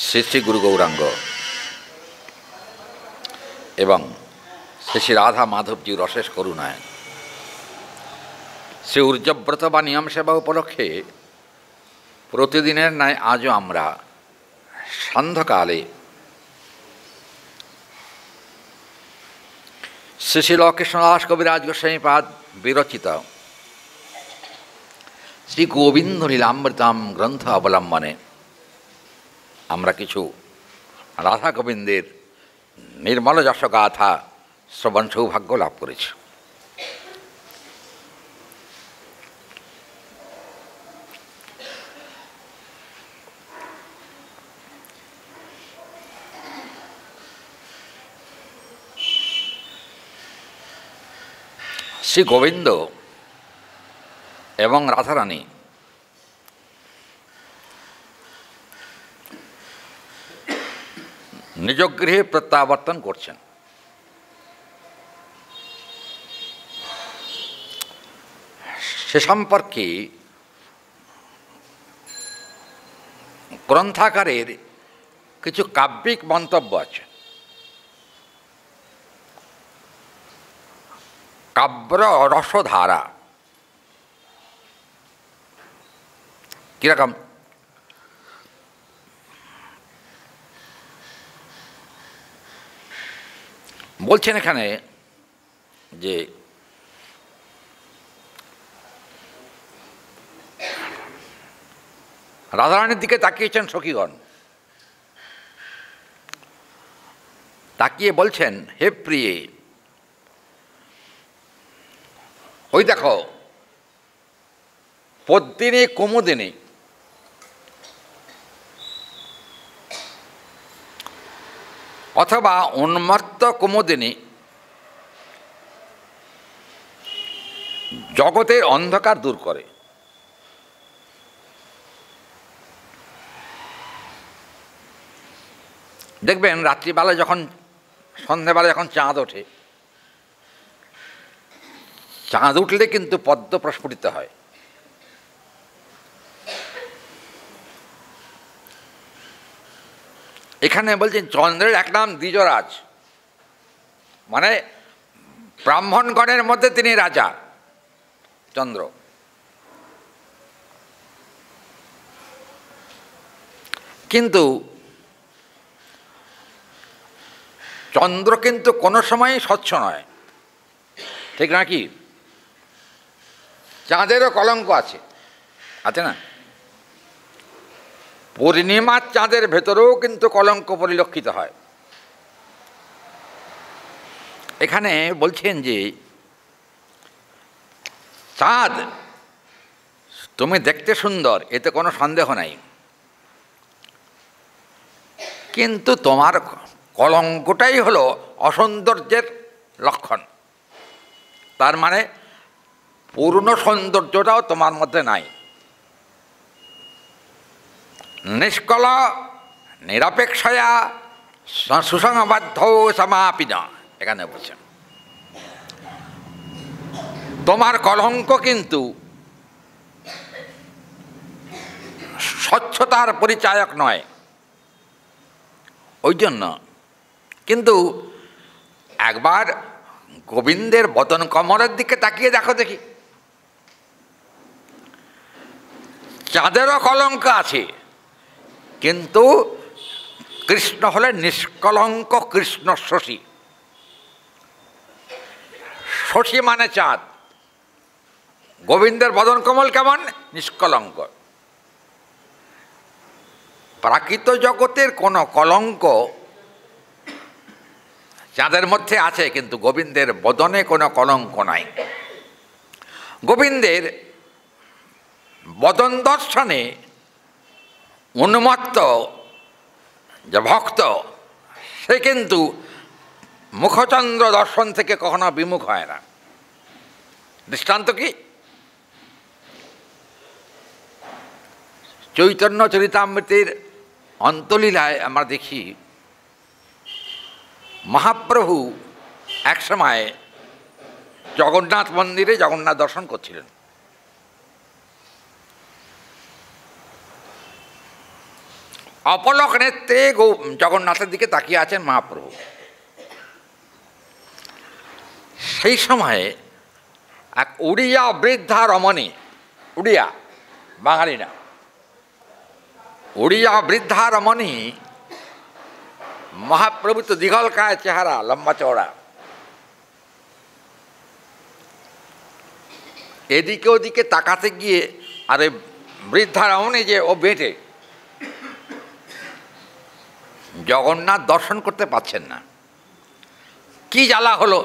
শ্রী শ্রী গুরু গৌরাঙ্গ এবং শ্রী শ্রী রাধা মাধবজির রশেষ করুণায় শ্রী ঊর্জব্রত বা নিয়ম সেবা উপলক্ষে প্রতিদিনের ন্যায় আজও আমরা শ্রী শ্রীশিল কৃষ্ণদাস কবিরাজ গোস্বামীপাদ বিরচিত শ্রী গোবিন্দ লীলামৃতাম গ্রন্থ অবলম্বনে আমরা কিছু রাধা গোবিন্দের নির্মল যশগাথা শ্রবণ সৌভাগ্য লাভ করেছি শ্রী গোবিন্দ এবং রাধারানী নিজ গৃহে প্রত্যাবর্তন করছেন সে সম্পর্কে গ্রন্থাকারের কিছু কাব্যিক মন্তব্য আছে কাব্য রসধারা কীরকম বলছেন এখানে যে রাধারানীর দিকে তাকিয়েছেন সখীগণ তাকিয়ে বলছেন হে প্রিয়ে ওই দেখো পদ্মিনী কুমুদিনী অথবা উন্মত্ত কুমোদিনী জগতের অন্ধকার দূর করে দেখবেন রাত্রিবেলা যখন সন্ধেবেলা যখন চাঁদ ওঠে চাঁদ উঠলে কিন্তু পদ্ম প্রস্ফুটিত হয় এখানে বলছেন চন্দ্রের এক নাম দ্বিজরাজ মানে ব্রাহ্মণগণের মধ্যে তিনি রাজা চন্দ্র কিন্তু চন্দ্র কিন্তু কোনো সময়ই স্বচ্ছ নয় ঠিক নাকি চাঁদেরও কলঙ্ক আছে আছে না পূর্ণিমার চাঁদের ভেতরেও কিন্তু কলঙ্ক পরিলক্ষিত হয় এখানে বলছেন যে চাঁদ তুমি দেখতে সুন্দর এতে কোনো সন্দেহ নাই কিন্তু তোমার কলঙ্কটাই হলো অসৌন্দর্যের লক্ষণ তার মানে পূর্ণ সৌন্দর্যটাও তোমার মধ্যে নাই নিষ্কল নিরপেক্ষয়া সুসংবদ্ধ সমাপিন এখানে বলছেন তোমার কলঙ্ক কিন্তু স্বচ্ছতার পরিচায়ক নয় ওই জন্য কিন্তু একবার গোবিন্দের বতন কমরের দিকে তাকিয়ে দেখো দেখি চাঁদেরও কলঙ্ক আছে কিন্তু কৃষ্ণ হলে নিষ্কলঙ্ক কৃষ্ণ শশী শশী মানে চাঁদ গোবিন্দের বদন কমল কেমন নিষ্কলঙ্ক প্রাকৃত জগতের কোনো কলঙ্ক চাঁদের মধ্যে আছে কিন্তু গোবিন্দের বদনে কোনো কলঙ্ক নাই গোবিন্দের বদন দর্শনে উন্মত্ত যে ভক্ত সে কিন্তু মুখচন্দ্র দর্শন থেকে কখনো বিমুখ হয় না দৃষ্টান্ত কি চৈতন্য চরিতামৃতের অন্তলীলায় আমরা দেখি মহাপ্রভু এক সময় জগন্নাথ মন্দিরে জগন্নাথ দর্শন করছিলেন অপলক নেত্রে গৌ জগন্নাথের দিকে তাকিয়ে আছেন মহাপ্রভু সেই সময়ে এক উড়িয়া বৃদ্ধা রমণী উড়িয়া বাঙালি না উড়িয়া বৃদ্ধা রমণী মহাপ্রভু তো দীঘলকায় চেহারা লম্বা চওড়া এদিকে ওদিকে তাকাতে গিয়ে আর ওই বৃদ্ধা রমণী যে ও বেঁটে জগন্নাথ দর্শন করতে পাচ্ছেন না কি জ্বালা হলো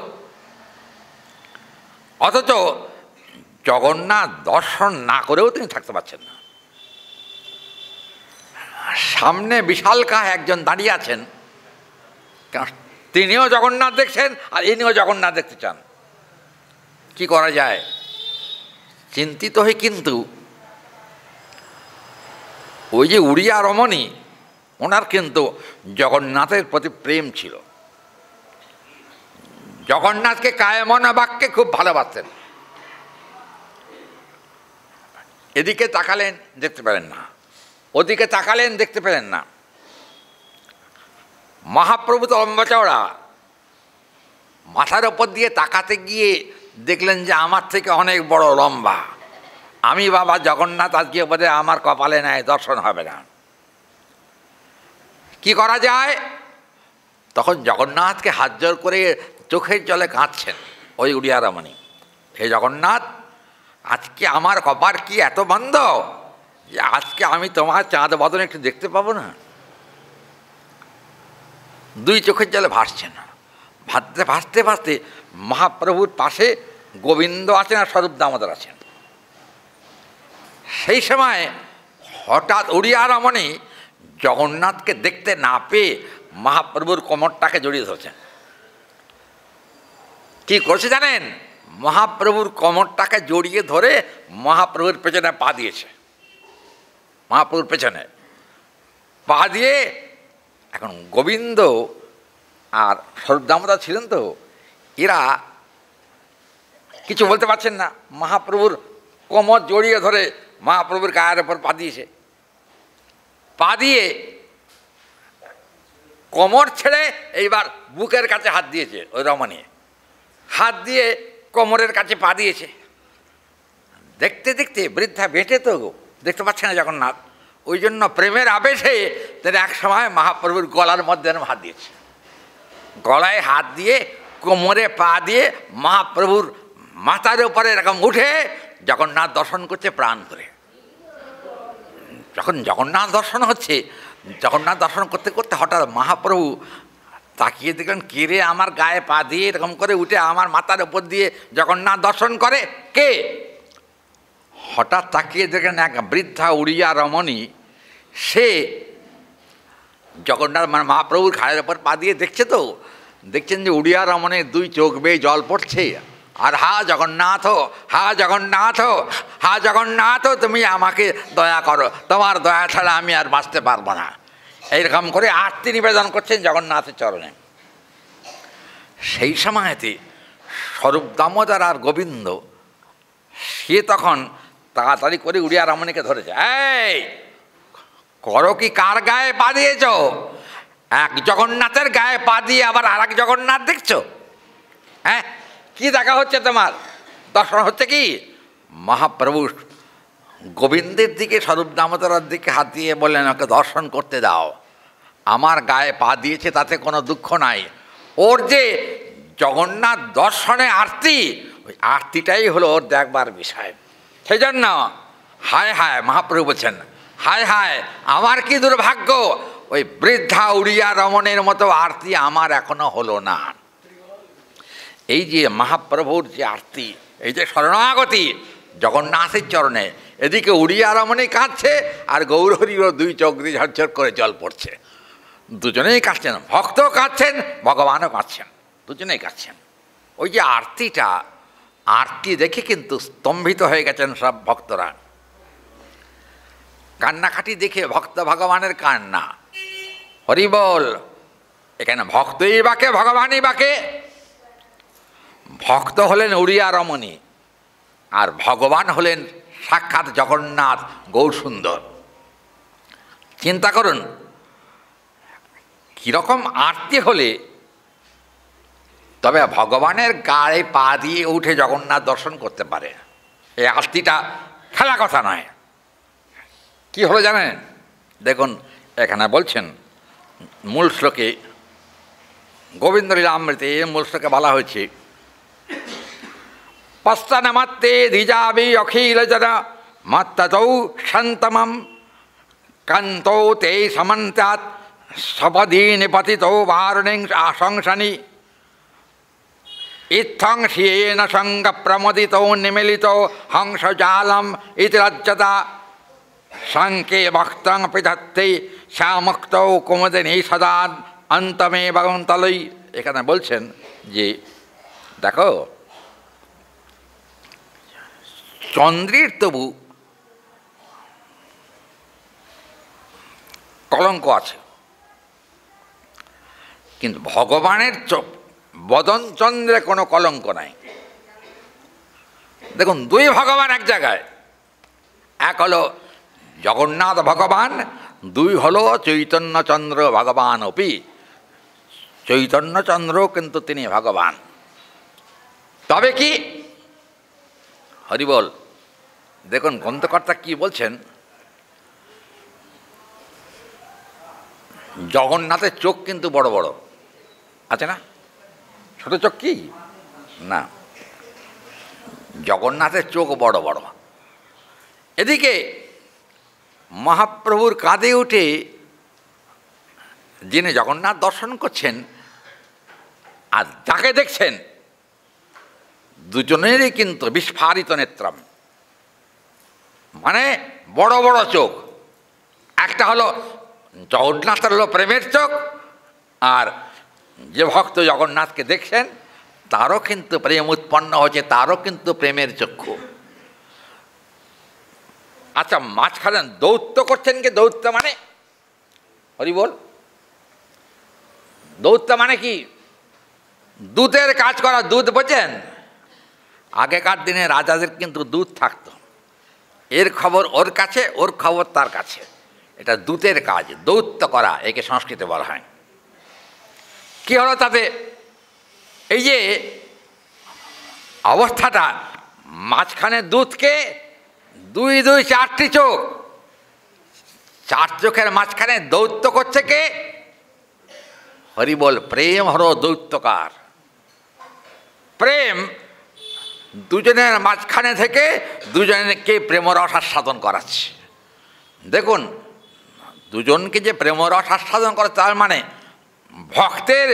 অথচ জগন্নাথ দর্শন না করেও তিনি থাকতে পারছেন না সামনে বিশাল কাহ একজন দাঁড়িয়ে আছেন তিনিও জগন্নাথ দেখছেন আর ইনিও জগন্নাথ দেখতে চান কি করা যায় চিন্তিত হয়ে কিন্তু ওই যে উড়িয়া রমণী ওনার কিন্তু জগন্নাথের প্রতি প্রেম ছিল জগন্নাথকে কায়মনা বাক্যে খুব ভালোবাসতেন এদিকে তাকালেন দেখতে পেলেন না ওদিকে তাকালেন দেখতে পেলেন না মহাপ্রভু তো অম্বচওড়া মাথার ওপর দিয়ে তাকাতে গিয়ে দেখলেন যে আমার থেকে অনেক বড় লম্বা আমি বাবা জগন্নাথ আজকে ওপরে আমার কপালে নেয় দর্শন হবে না কি করা যায় তখন জগন্নাথকে হাত জোর করে চোখের জলে কাঁদছেন ওই উড়িয়ারামণি হে জগন্নাথ আজকে আমার কপার কি এত বন্ধ যে আজকে আমি তোমার চাঁদ বদন একটু দেখতে পাবো না দুই চোখের জলে ভাসছে না ভাসতে ভাসতে ভাসতে মহাপ্রভুর পাশে গোবিন্দ আছেন আর স্বরূপ দামোদর আছেন সেই সময় হঠাৎ উড়িয়ারামণি জগন্নাথকে দেখতে না পেয়ে মহাপ্রভুর কোমরটাকে জড়িয়ে ধরছেন কি করছে জানেন মহাপ্রভুর কোমরটাকে জড়িয়ে ধরে মহাপ্রভুর পেছনে পা দিয়েছে মহাপ্রভুর পেছনে পা দিয়ে এখন গোবিন্দ আর সর্বদামদা ছিলেন তো এরা কিছু বলতে পারছেন না মহাপ্রভুর কোমর জড়িয়ে ধরে মহাপ্রভুর গায়ের ওপর পা দিয়েছে পা দিয়ে কোমর ছেড়ে এইবার বুকের কাছে হাত দিয়েছে ওই রমণী হাত দিয়ে কোমরের কাছে পা দিয়েছে দেখতে দেখতে বৃদ্ধা বেঁচে তো গো দেখতে পাচ্ছে না জগন্নাথ ওই জন্য প্রেমের আবেশে তারা এক সময় মহাপ্রভুর গলার মধ্যে হাত দিয়েছে গলায় হাত দিয়ে কোমরে পা দিয়ে মহাপ্রভুর মাথার উপরে এরকম উঠে জগন্নাথ দর্শন করছে প্রাণ করে যখন জগন্নাথ দর্শন হচ্ছে জগন্নাথ দর্শন করতে করতে হঠাৎ মহাপ্রভু তাকিয়ে দেখলেন কেরে আমার গায়ে পা দিয়ে এরকম করে উঠে আমার মাথার উপর দিয়ে জগন্নাথ দর্শন করে কে হঠাৎ তাকিয়ে দেখলেন এক বৃদ্ধা উড়িয়া রমণী সে জগন্নাথ মানে মহাপ্রভুর ঘাড়ের ওপর পা দিয়ে দেখছে তো দেখছেন যে উড়িয়া রমণের দুই চোখ বেয়ে জল পড়ছে আর হা জগন্নাথ হা জগন্নাথ হা জগন্নাথ তুমি আমাকে দয়া করো তোমার দয়া ছাড়া আমি আর বাঁচতে পারবো না এইরকম করে আরতি নিবেদন করছেন জগন্নাথের চরণে সেই সময়তে স্বরূপ দামোদর আর গোবিন্দ সে তখন তাড়াতাড়ি করে উড়িয়া রমণীকে ধরেছে এই করো কি কার গায়ে পা দিয়েছ এক জগন্নাথের গায়ে পা দিয়ে আবার আর এক জগন্নাথ দেখছো হ্যাঁ কি দেখা হচ্ছে তোমার দর্শন হচ্ছে কি মহাপ্রভু গোবিন্দের দিকে স্বরূপ দামোদরার দিকে হাত দিয়ে বললেন ওকে দর্শন করতে দাও আমার গায়ে পা দিয়েছে তাতে কোনো দুঃখ নাই ওর যে জগন্নাথ দর্শনে আরতি ওই আরতিটাই হলো ওর দেখবার বিষয় সেই জন্য হায় হায় মহাপ্রভু বলছেন হায় হায় আমার কি দুর্ভাগ্য ওই বৃদ্ধা উড়িয়া রমণের মতো আরতি আমার এখনো হলো না এই যে মহাপ্রভুর যে আরতি এই যে শরণাগতি জগন্নাথের চরণে এদিকে উড়িয়া মনে কাঁদছে আর গৌরহরিও দুই চোখ দিয়ে ঝরঝর করে জল পড়ছে দুজনেই কাঁদছেন ভক্ত কাঁদছেন ভগবানও কাঁদছেন দুজনেই কাঁদছেন ওই যে আরতিটা আরতি দেখে কিন্তু স্তম্ভিত হয়ে গেছেন সব ভক্তরা কান্নাকাটি দেখে ভক্ত ভগবানের কান্না হরিবল এখানে ভক্তই বাকে ভগবানই বাকে ভক্ত হলেন উড়িয়া রমণী আর ভগবান হলেন সাক্ষাৎ জগন্নাথ গৌরসুন্দর চিন্তা করুন কীরকম আরতি হলে তবে ভগবানের গায়ে পা দিয়ে উঠে জগন্নাথ দর্শন করতে পারে এই আরতিটা খেলা কথা নয় কি হলো জানেন দেখুন এখানে বলছেন মূল শ্লোকে গোবিন্দ লীলামৃতে মূল শ্লোকে বলা হয়েছে पस्तनमत्ते धिजाभि अखिलजन मत्तौ शन्तमं कन्तौ ते समन्त्यात् सपदी निपति वारुणिं आशंसनि इत्थं श्रियेण सङ्गप्रमदितौ निमिलितौ हंसजालम् इति लज्जता शङ्के भक्तं पिधत्ते শ্যামক্ত কুমদিনী সদা অন্তমে ভগবন্তলই এখানে বলছেন যে দেখো চন্দ্রের তবু কলঙ্ক আছে কিন্তু ভগবানের বদন চন্দ্রে কোনো কলঙ্ক নাই দেখুন দুই ভগবান এক জায়গায় এক হলো জগন্নাথ ভগবান দুই হলো চৈতন্যচন্দ্র ভগবান অপি চৈতন্যচন্দ্র কিন্তু তিনি ভগবান তবে কি হরিবল দেখুন গ্রন্থকর্তা কি বলছেন জগন্নাথের চোখ কিন্তু বড় বড় আছে না ছোট চোখ কি না জগন্নাথের চোখ বড় বড় এদিকে মহাপ্রভুর কাঁধে উঠে যিনি জগন্নাথ দর্শন করছেন আর যাকে দেখছেন দুজনেরই কিন্তু বিস্ফারিত নেত্রম মানে বড় বড় চোখ একটা হলো জগন্নাথের হলো প্রেমের চোখ আর যে ভক্ত জগন্নাথকে দেখছেন তারও কিন্তু প্রেম উৎপন্ন হচ্ছে তারও কিন্তু প্রেমের চক্ষু আচ্ছা মাঝখানে দৌত্য করছেন কি দৌত্য মানে হরি বল দৌত্য মানে কি দুধের কাজ করা দুধ বোঝেন আগেকার দিনে রাজাদের কিন্তু দূত থাকত এর খবর ওর কাছে ওর খবর তার কাছে এটা দূতের কাজ দৌত্য করা একে সংস্কৃতে বলা হয় কি হলো তাতে এই যে অবস্থাটা মাঝখানে দুধকে দুই দুই চারটি চোখ চার চোখের মাঝখানে দৌত্য করছে কে হরিবল প্রেম হর দৌত্যকার প্রেম দুজনের মাঝখানে থেকে দুজনকে প্রেমরস আস্বাদন করাচ্ছে দেখুন দুজনকে যে প্রেমরস আস্বাদন করে তার মানে ভক্তের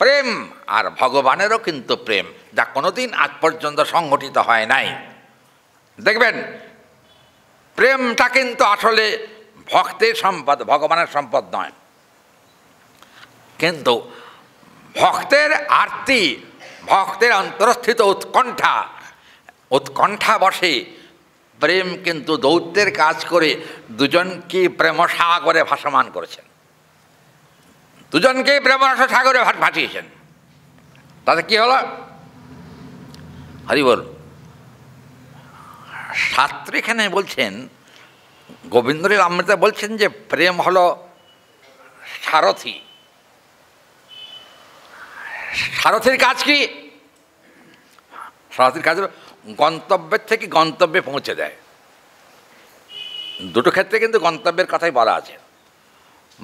প্রেম আর ভগবানেরও কিন্তু প্রেম যা কোনোদিন আজ পর্যন্ত সংগঠিত হয় নাই দেখবেন প্রেমটা কিন্তু আসলে ভক্তের সম্পদ ভগবানের সম্পদ নয় কিন্তু ভক্তের আরতি ভক্তের অন্তরস্থিত উৎকণ্ঠা উৎকণ্ঠা বসে প্রেম কিন্তু দৌত্যের কাজ করে দুজনকে প্রেম সাগরে ভাসমান করেছেন দুজনকে প্রেমরস সাগরে ভাসিয়েছেন তাতে কি হলো হরি বল শাস্ত্রীখানে বলছেন গোবিন্দরী আমৃতা বলছেন যে প্রেম হলো সারথী সারথির কাজ কি সারথির কাজ গন্তব্যের থেকে গন্তব্যে পৌঁছে দেয় দুটো ক্ষেত্রে কিন্তু গন্তব্যের কথাই বলা আছে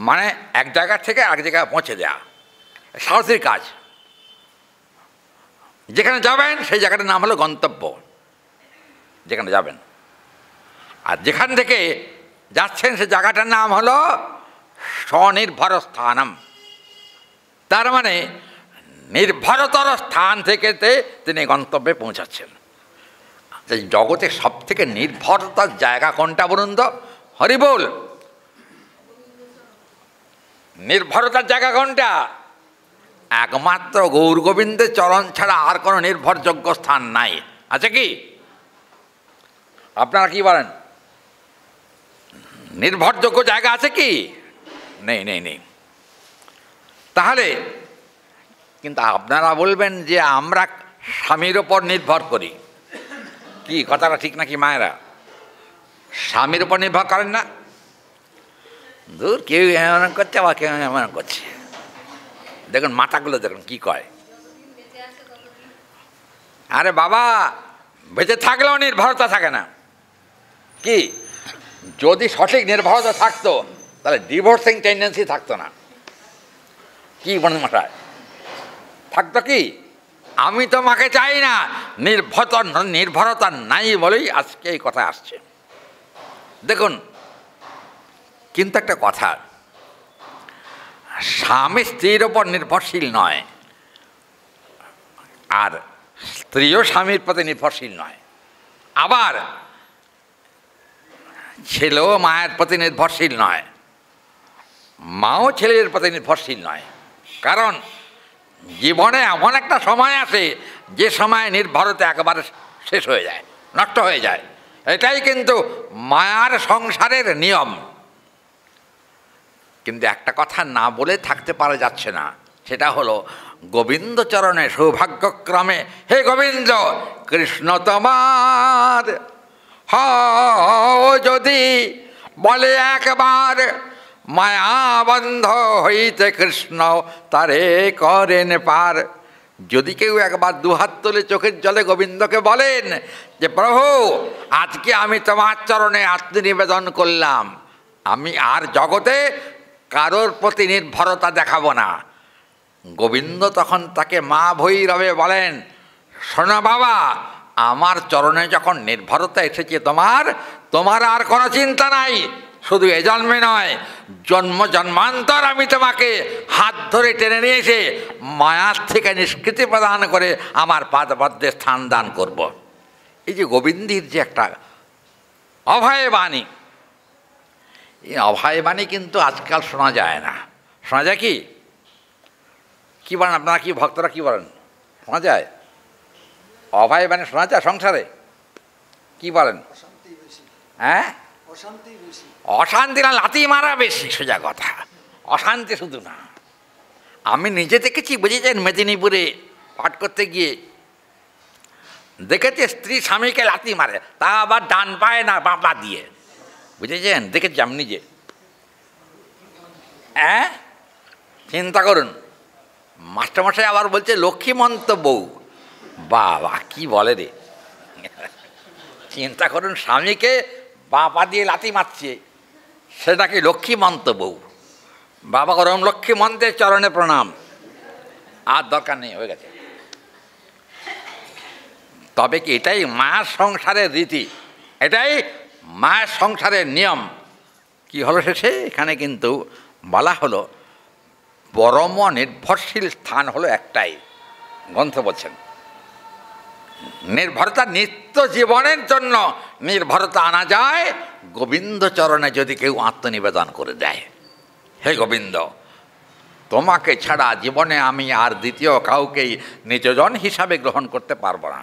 মানে এক জায়গা থেকে এক জায়গায় পৌঁছে দেয়া সারথির কাজ যেখানে যাবেন সেই জায়গাটার নাম হলো গন্তব্য যেখানে যাবেন আর যেখান থেকে যাচ্ছেন সে জায়গাটার নাম হলো স্বনির্ভর স্থানম তার মানে নির্ভরতর স্থান থেকেতে তিনি গন্তব্যে পৌঁছাচ্ছেন জগতে সব থেকে নির্ভরতার জায়গা কোনটা বলুন তো হরিবোল নির্ভরতার জায়গা কোনটা একমাত্র গৌর গোবিন্দের চরণ ছাড়া আর কোনো নির্ভরযোগ্য স্থান নাই আছে কি আপনারা কি বলেন নির্ভরযোগ্য জায়গা আছে কি নেই নেই নেই তাহলে কিন্তু আপনারা বলবেন যে আমরা স্বামীর ওপর নির্ভর করি কি কথাটা ঠিক নাকি মায়েরা স্বামীর উপর নির্ভর করেন না দূর কেউ এমন করছে আবার কেউ এমন করছে দেখুন মাথাগুলো দেখুন কি কয় আরে বাবা বেঁচে থাকলেও নির্ভরতা থাকে না কি যদি সঠিক নির্ভরতা থাকতো তাহলে ডিভোর্সিং টেন্ডেন্সি থাকতো না কি মনে মাথায় থাকতো কি আমি তোমাকে চাই না নির্ভত নির্ভরতা নাই বলেই আজকে এই কথা আসছে দেখুন কিন্তু একটা কথা স্বামী স্ত্রীর ওপর নির্ভরশীল নয় আর স্ত্রীও স্বামীর প্রতি নির্ভরশীল নয় আবার ছেলেও মায়ের প্রতি নির্ভরশীল নয় মাও ছেলের প্রতি নির্ভরশীল নয় কারণ জীবনে এমন একটা সময় আছে যে সময় নির্ভরতে একেবারে শেষ হয়ে যায় নষ্ট হয়ে যায় এটাই কিন্তু মায়ার সংসারের নিয়ম কিন্তু একটা কথা না বলে থাকতে পারা যাচ্ছে না সেটা হলো গোবিন্দচরণে সৌভাগ্যক্রমে হে গোবিন্দ কৃষ্ণ তোমার হ যদি বলে একবার মায়াবন্ধ হইতে কৃষ্ণ তারে করেন পার যদি কেউ একবার দুহাত তুলে চোখের জলে গোবিন্দকে বলেন যে প্রভু আজকে আমি তোমার চরণে আত্মনিবেদন করলাম আমি আর জগতে কারোর প্রতি নির্ভরতা দেখাবো না গোবিন্দ তখন তাকে মা ভৈরবে বলেন শোনা বাবা আমার চরণে যখন নির্ভরতা এসেছে তোমার তোমার আর কোনো চিন্তা নাই শুধু এ জন্মে নয় জন্ম জন্মান্তর আমি তোমাকে হাত ধরে টেনে নিয়ে এসে মায়ার থেকে নিষ্কৃতি প্রদান করে আমার পাদপদ্যে স্থান দান করব। এই যে গোবিন্দির যে একটা অভয় বাণী এই অভয় বাণী কিন্তু আজকাল শোনা যায় না শোনা যায় কি কী বলেন আপনারা কি ভক্তরা কি বলেন শোনা যায় অভয় বাণী শোনা যায় সংসারে কি বলেন হ্যাঁ অশান্তি বেশি অশান্তি না লাতি মারা বেশি সোজা কথা অশান্তি শুধু না আমি নিজে দেখেছি বুঝেছেন মেদিনীপুরে পাঠ করতে গিয়ে দেখেছে স্ত্রী স্বামীকে লাতি মারে তা আবার ডান পায় না বাঁপা দিয়ে বুঝেছেন দেখেছি আমি নিজে হ্যাঁ চিন্তা করুন মাস্টারমশাই আবার বলছে লক্ষ্মীমন্ত বউ বাবা কি বলে রে চিন্তা করুন স্বামীকে বাঁ পা দিয়ে লাতি মারছে সেটা কি লক্ষ্মীমন্ত বউ বাবা গরম লক্ষ্মীমন্তের চরণে প্রণাম আর দরকার নেই হয়ে গেছে তবে কি এটাই মা সংসারের রীতি এটাই মায়ের সংসারের নিয়ম কি হলো শেষে এখানে কিন্তু বলা হলো পরম নির্ভরশীল স্থান হলো একটাই গ্রন্থ বলছেন নির্ভরতা নিত্য জীবনের জন্য নির্ভরতা আনা যায় গোবিন্দ চরণে যদি কেউ আত্মনিবেদন করে দেয় হে গোবিন্দ তোমাকে ছাড়া জীবনে আমি আর দ্বিতীয় কাউকেই নিজজন হিসাবে গ্রহণ করতে পারবো না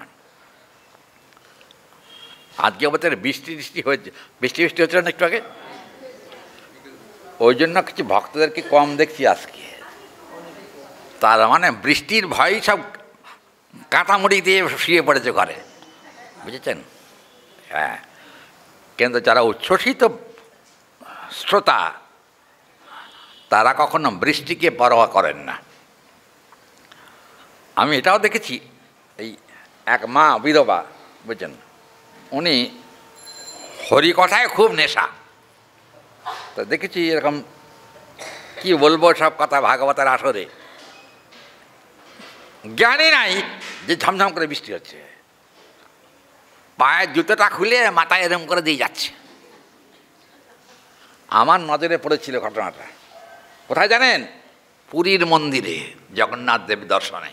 আজকে আমাদের বৃষ্টি বৃষ্টি হয়েছে বৃষ্টি বৃষ্টি হচ্ছে না একটু আগে ওই জন্য কিছু ভক্তদেরকে কম দেখছি আজকে তার মানে বৃষ্টির ভয়ই সব কাঁটামুড়ি দিয়ে শুয়ে পড়েছে ঘরে বুঝেছেন হ্যাঁ কিন্তু যারা উচ্ছ্বসিত শ্রোতা তারা কখনো বৃষ্টিকে পরোয়া করেন না আমি এটাও দেখেছি এই এক মা বিধবা বুঝছেন উনি হরিকথায় খুব নেশা তো দেখেছি এরকম কি বলবো সব কথা ভাগবতের আসরে জ্ঞানই নাই যে ঝামঝাম করে বৃষ্টি হচ্ছে পায়ের জুতোটা খুলে মাথায় এরম করে দিয়ে যাচ্ছে আমার নজরে পড়েছিল ঘটনাটা কোথায় জানেন পুরীর মন্দিরে জগন্নাথ দেব দর্শনে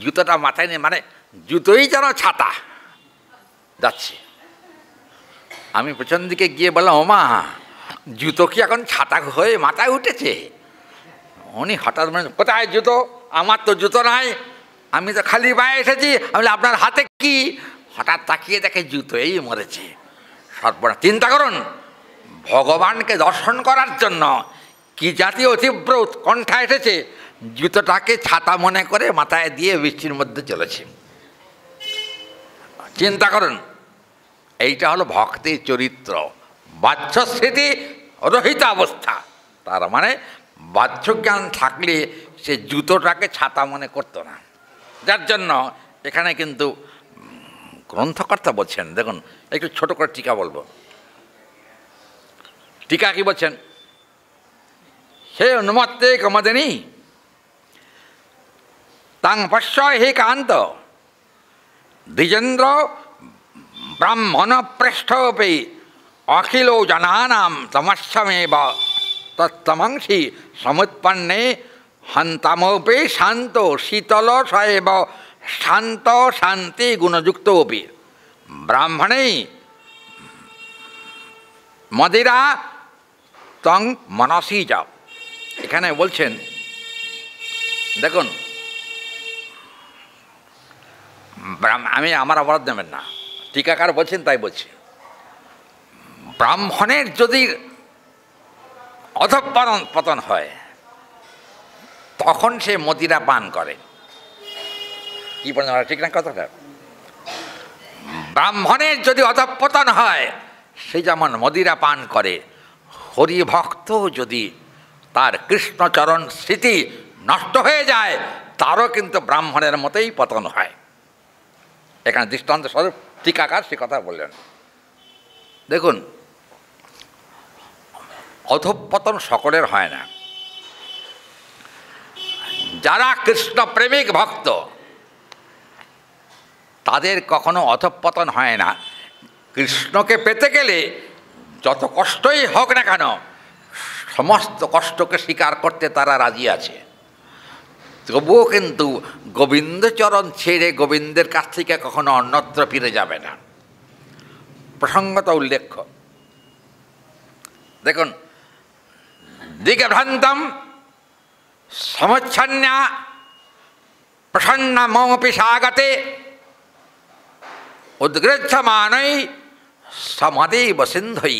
জুতোটা মাথায় নিয়ে মানে জুতোই যেন ছাতা যাচ্ছে আমি পেছন দিকে গিয়ে বললাম ওমা জুতো কি এখন ছাতা হয়ে মাথায় উঠেছে উনি হঠাৎ মানে কোথায় জুতো আমার তো জুতো নাই আমি তো খালি পায়ে এসেছি আমি আপনার হাতে কি হঠাৎ তাকিয়ে দেখে জুতো এই মরেছে সর্বনা চিন্তা করুন ভগবানকে দর্শন করার জন্য কি জাতীয় তীব্র উৎকণ্ঠা এসেছে জুতোটাকে ছাতা মনে করে মাথায় দিয়ে বৃষ্টির মধ্যে চলেছে চিন্তা করুন এইটা হলো ভক্তের চরিত্র স্মৃতি রহিত অবস্থা তার মানে বাহ্যজ্ঞান থাকলে সে জুতোটাকে ছাতা মনে করতো না যার জন্য এখানে কিন্তু গ্রন্থকর্তা বলছেন দেখুন একটু ছোট করে টিকা বলবো টিকা কি বলছেন হে অনুমত্তে কমাদেনি তাং পশ্য হে কান্ত দ্বিজেন্দ্র ব্রাহ্মণ পৃষ্ঠপি অখিল জনানাম বা তত্তমাংসি সমুৎপন্নে হন্তামপি শান্ত শীতল সয়েব শান্ত শান্তি গুণযুক্ত অপি ব্রাহ্মণেই মদিরা তং মনসি যাও এখানে বলছেন দেখুন আমি আমার অপরাধ নেবেন না টিকাকার বলছেন তাই বলছি ব্রাহ্মণের যদি অধঃপতন হয় তখন সে মদিরা পান করে কি বলেন ঠিক না কথাটা ব্রাহ্মণের যদি অধপতন হয় সে যেমন মদিরা পান করে হরিভক্ত যদি তার কৃষ্ণচরণ স্মৃতি নষ্ট হয়ে যায় তারও কিন্তু ব্রাহ্মণের মতেই পতন হয় এখানে দৃষ্টান্ত স্বরূপ টিকাকার সে কথা বললেন দেখুন অধপতন সকলের হয় না যারা কৃষ্ণ প্রেমিক ভক্ত তাদের কখনো অধপতন হয় না কৃষ্ণকে পেতে গেলে যত কষ্টই হোক না কেন সমস্ত কষ্টকে স্বীকার করতে তারা রাজি আছে তবুও কিন্তু গোবিন্দচরণ ছেড়ে গোবিন্দের কাছ থেকে কখনো অন্যত্র ফিরে যাবে না প্রসঙ্গত উল্লেখ্য দেখুন ভ্রান্তম প্রসন্ন মমপি सागते उद्गृह्यमानै সমদেব সিন্ধুই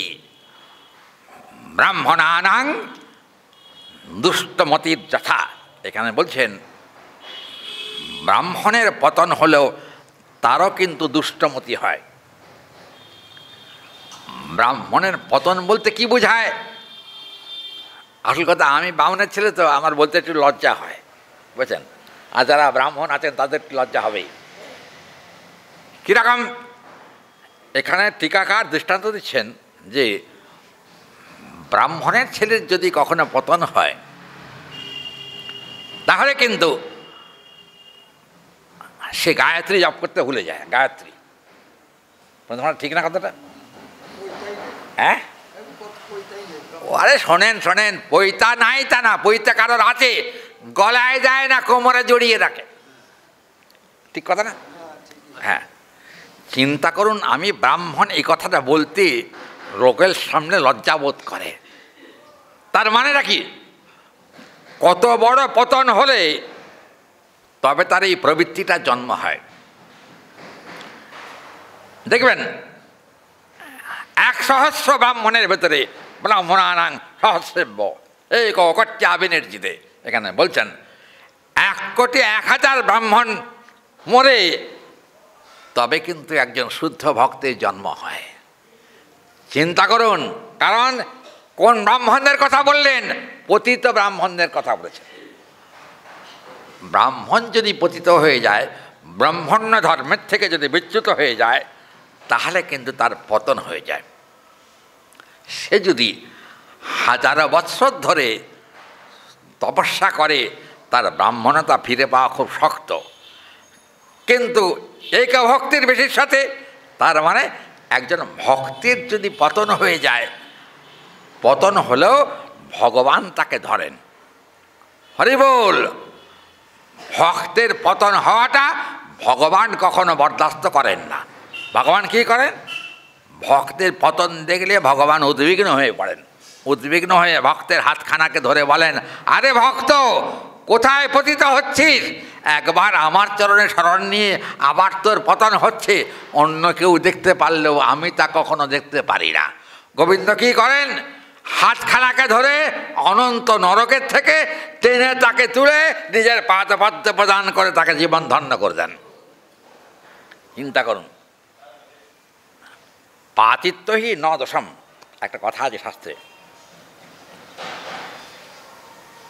ব্রাহ্মণানাং দুষ্টমতির যথা এখানে বলছেন ব্রাহ্মণের পতন হলেও তারও কিন্তু দুষ্টমতি হয় ব্রাহ্মণের পতন বলতে কি বোঝায় আসল কথা আমি ব্রাহ্মণের ছেলে তো আমার বলতে একটু লজ্জা হয় বুঝছেন আর যারা ব্রাহ্মণ আছেন তাদের লজ্জা হবেই কীরকম এখানে টিকাকার দৃষ্টান্ত দিচ্ছেন যে ব্রাহ্মণের ছেলের যদি কখনো পতন হয় তাহলে কিন্তু সে গায়ত্রী জপ করতে ভুলে যায় গায়ত্রী তোমার ঠিক না কথাটা হ্যাঁ আরে শোনেন শোনেন পৈতা নাই তা না পৈতা কারোর আছে গলায় যায় না কোমরে জড়িয়ে রাখে ঠিক কথা না হ্যাঁ চিন্তা করুন আমি ব্রাহ্মণ এই কথাটা বলতে রোগের সামনে লজ্জাবোধ করে তার মানে রাখি কত বড় পতন হলে তবে তার এই প্রবৃত্তিটা জন্ম হয় দেখবেন এক সহস্র ব্রাহ্মণের ভেতরে ব্রাহ্মণানাং সহস্রেব্য এই ককট্যা বেনার্জিতে এখানে বলছেন এক কোটি এক হাজার ব্রাহ্মণ মরে তবে কিন্তু একজন শুদ্ধ ভক্তের জন্ম হয় চিন্তা করুন কারণ কোন ব্রাহ্মণদের কথা বললেন পতিত ব্রাহ্মণদের কথা বলেছেন ব্রাহ্মণ যদি পতিত হয়ে যায় ব্রাহ্মণ্য ধর্মের থেকে যদি বিচ্যুত হয়ে যায় তাহলে কিন্তু তার পতন হয়ে যায় সে যদি হাজারো বৎসর ধরে তপস্যা করে তার ব্রাহ্মণতা ফিরে পাওয়া খুব শক্ত কিন্তু একা ভক্তির বেশির সাথে তার মানে একজন ভক্তির যদি পতন হয়ে যায় পতন হলেও ভগবান তাকে ধরেন হরিবোল ভক্তের পতন হওয়াটা ভগবান কখনো বরদাস্ত করেন না ভগবান কি করেন ভক্তের পতন দেখলে ভগবান উদ্বিগ্ন হয়ে পড়েন উদ্বিগ্ন হয়ে ভক্তের হাতখানাকে ধরে বলেন আরে ভক্ত কোথায় পতিত হচ্ছিস একবার আমার চরণে স্মরণ নিয়ে আবার তোর পতন হচ্ছে অন্য কেউ দেখতে পারলেও আমি তা কখনো দেখতে পারি না গোবিন্দ কি করেন হাতখানাকে ধরে অনন্ত নরকের থেকে টেনে তাকে তুলে নিজের পাদপাদ্য প্রদান করে তাকে জীবন ধন্য করে দেন চিন্তা করুন পাতিত্বহি ন দশম একটা কথা আছে শাস্ত্রে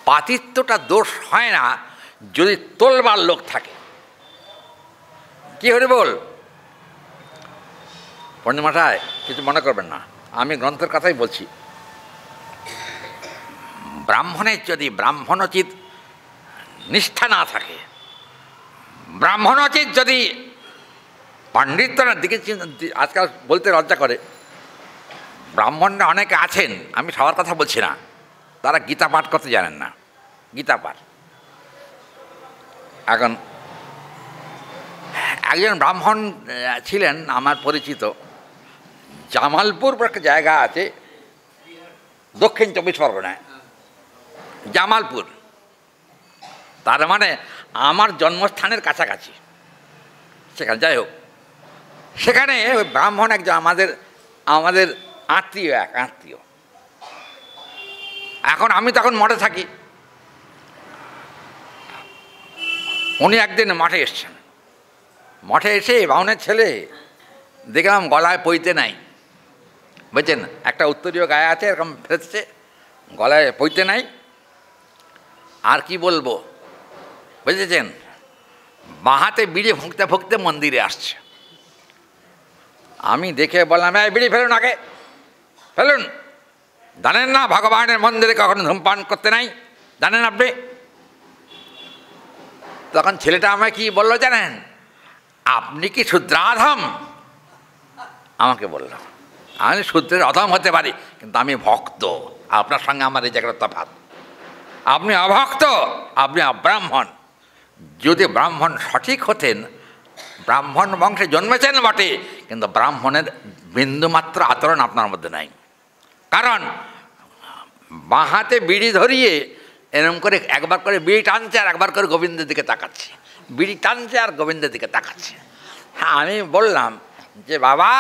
পাতিত্বটা দোষ হয় না যদি তোলবার লোক থাকে কি হরে বল পণ্ডিমাশায় কিছু মনে করবেন না আমি গ্রন্থের কথাই বলছি ব্রাহ্মণের যদি ব্রাহ্মণোচিত নিষ্ঠা না থাকে ব্রাহ্মণোচিত যদি পাণ্ডিত্যরা দিকে আজকাল বলতে লজ্জা করে ব্রাহ্মণরা অনেকে আছেন আমি সবার কথা বলছি না তারা গীতা পাঠ করতে জানেন না গীতা পাঠ এখন একজন ব্রাহ্মণ ছিলেন আমার পরিচিত জামালপুর একটা জায়গা আছে দক্ষিণ চব্বিশ পরগনায় জামালপুর তার মানে আমার জন্মস্থানের কাছাকাছি সেখানে যাই হোক সেখানে ওই ব্রাহ্মণ একজন আমাদের আমাদের আত্মীয় এক আত্মীয় এখন আমি তখন মঠে থাকি উনি একদিন মাঠে এসছেন মঠে এসে বাউনের ছেলে দেখলাম গলায় পইতে নাই বুঝছেন একটা উত্তরীয় গায়ে আছে এরকম ফেরছে গলায় পইতে নাই আর কি বলবো বুঝেছেন বাঁ হাতে বিড়ে ফুঁকতে ফুঁকতে মন্দিরে আসছে আমি দেখে বললাম এই বিড়ি ফেলুন আগে ফেলুন জানেন না ভগবানের মন্দিরে কখনো ধূমপান করতে নাই জানেন আপনি তখন ছেলেটা আমায় কি বললো জানেন আপনি কি শুদ্রাধম আমাকে বললাম আমি শুদ্রের অধম হতে পারি কিন্তু আমি ভক্ত আপনার সঙ্গে আমার এই জায়গাটা তফাত আপনি অভক্ত আপনি অব্রাহ্মণ যদি ব্রাহ্মণ সঠিক হতেন ব্রাহ্মণ বংশে জন্মেছেন বটে কিন্তু ব্রাহ্মণের বিন্দুমাত্র আচরণ আপনার মধ্যে নাই কারণ বাঁহাতে বিড়ি ধরিয়ে এরম করে একবার করে বিড়ি টানছে আর একবার করে গোবিন্দের দিকে তাকাচ্ছে বিড়ি টানছে আর গোবিন্দের দিকে তাকাচ্ছে হ্যাঁ আমি বললাম যে বাবা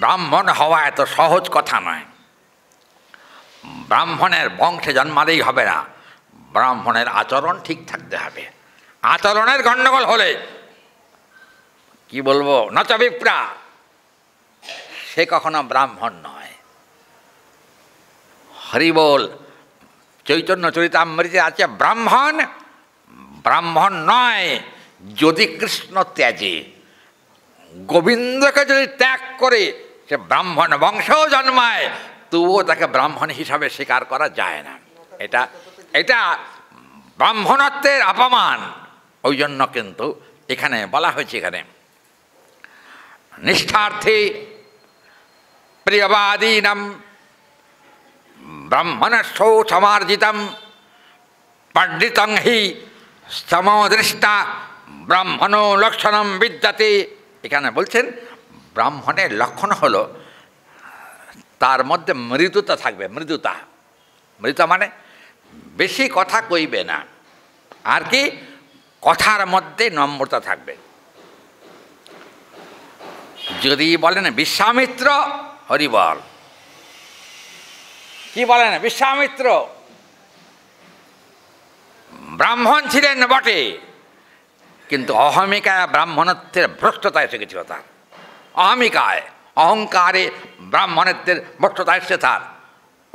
ব্রাহ্মণ হওয়া এত সহজ কথা নয় ব্রাহ্মণের বংশে জন্মালেই হবে না ব্রাহ্মণের আচরণ ঠিক থাকতে হবে আচরণের গণ্ডগোল হলে কি বলবো নচবিপ্রা বিপ্রা সে কখনো ব্রাহ্মণ নয় হরি বল চৈতন্য চরিতামৃতে আছে ব্রাহ্মণ ব্রাহ্মণ নয় যদি কৃষ্ণ ত্যাজে গোবিন্দকে যদি ত্যাগ করে সে ব্রাহ্মণ বংশও জন্মায় তবুও তাকে ব্রাহ্মণ হিসাবে স্বীকার করা যায় না এটা এটা ব্রাহ্মণত্বের অপমান ওই জন্য কিন্তু এখানে বলা হয়েছে এখানে নিষ্ঠার্থে প্রিয়বাদীন ब्रह्मणस्थो সমার্জিত পণ্ডিত হি সমদৃষ্টা ব্রাহ্মণ লক্ষণম বিদ্যতে এখানে বলছেন ব্রাহ্মণের লক্ষণ হল তার মধ্যে মৃদুতা থাকবে মৃদুতা মৃদুতা মানে বেশি কথা কইবে না আর কি কথার মধ্যে নম্রতা থাকবে যদি বলেন বিশ্বামিত্র হরিবল কি বলেন বিশ্বামিত্র ব্রাহ্মণ ছিলেন বটে কিন্তু অহমিকায় ব্রাহ্মণত্বের ভ্রষ্টতা এসে গেছিল তার অহমিকায় অহংকারে ব্রাহ্মণত্বের ভ্রষ্টতা এসেছে তার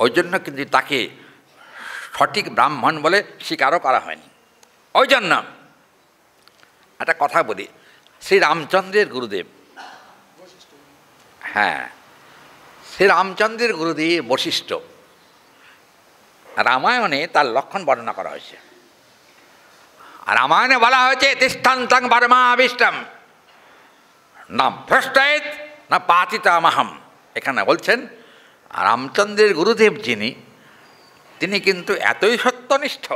ওই জন্য কিন্তু তাকে সঠিক ব্রাহ্মণ বলে স্বীকারও করা হয়নি ওই জন্য একটা কথা বলি শ্রী রামচন্দ্রের গুরুদেব হ্যাঁ সে রামচন্দ্রের গুরুদেব বশিষ্ঠ রামায়ণে তার লক্ষণ বর্ণনা করা হয়েছে রামায়ণে বলা হয়েছে তিষ্ঠান্তং বর্মা আবিষ্টম না ভ্রষ্টেত না পাতিতামহম এখানে বলছেন রামচন্দ্রের গুরুদেব যিনি তিনি কিন্তু এতই সত্যনিষ্ঠ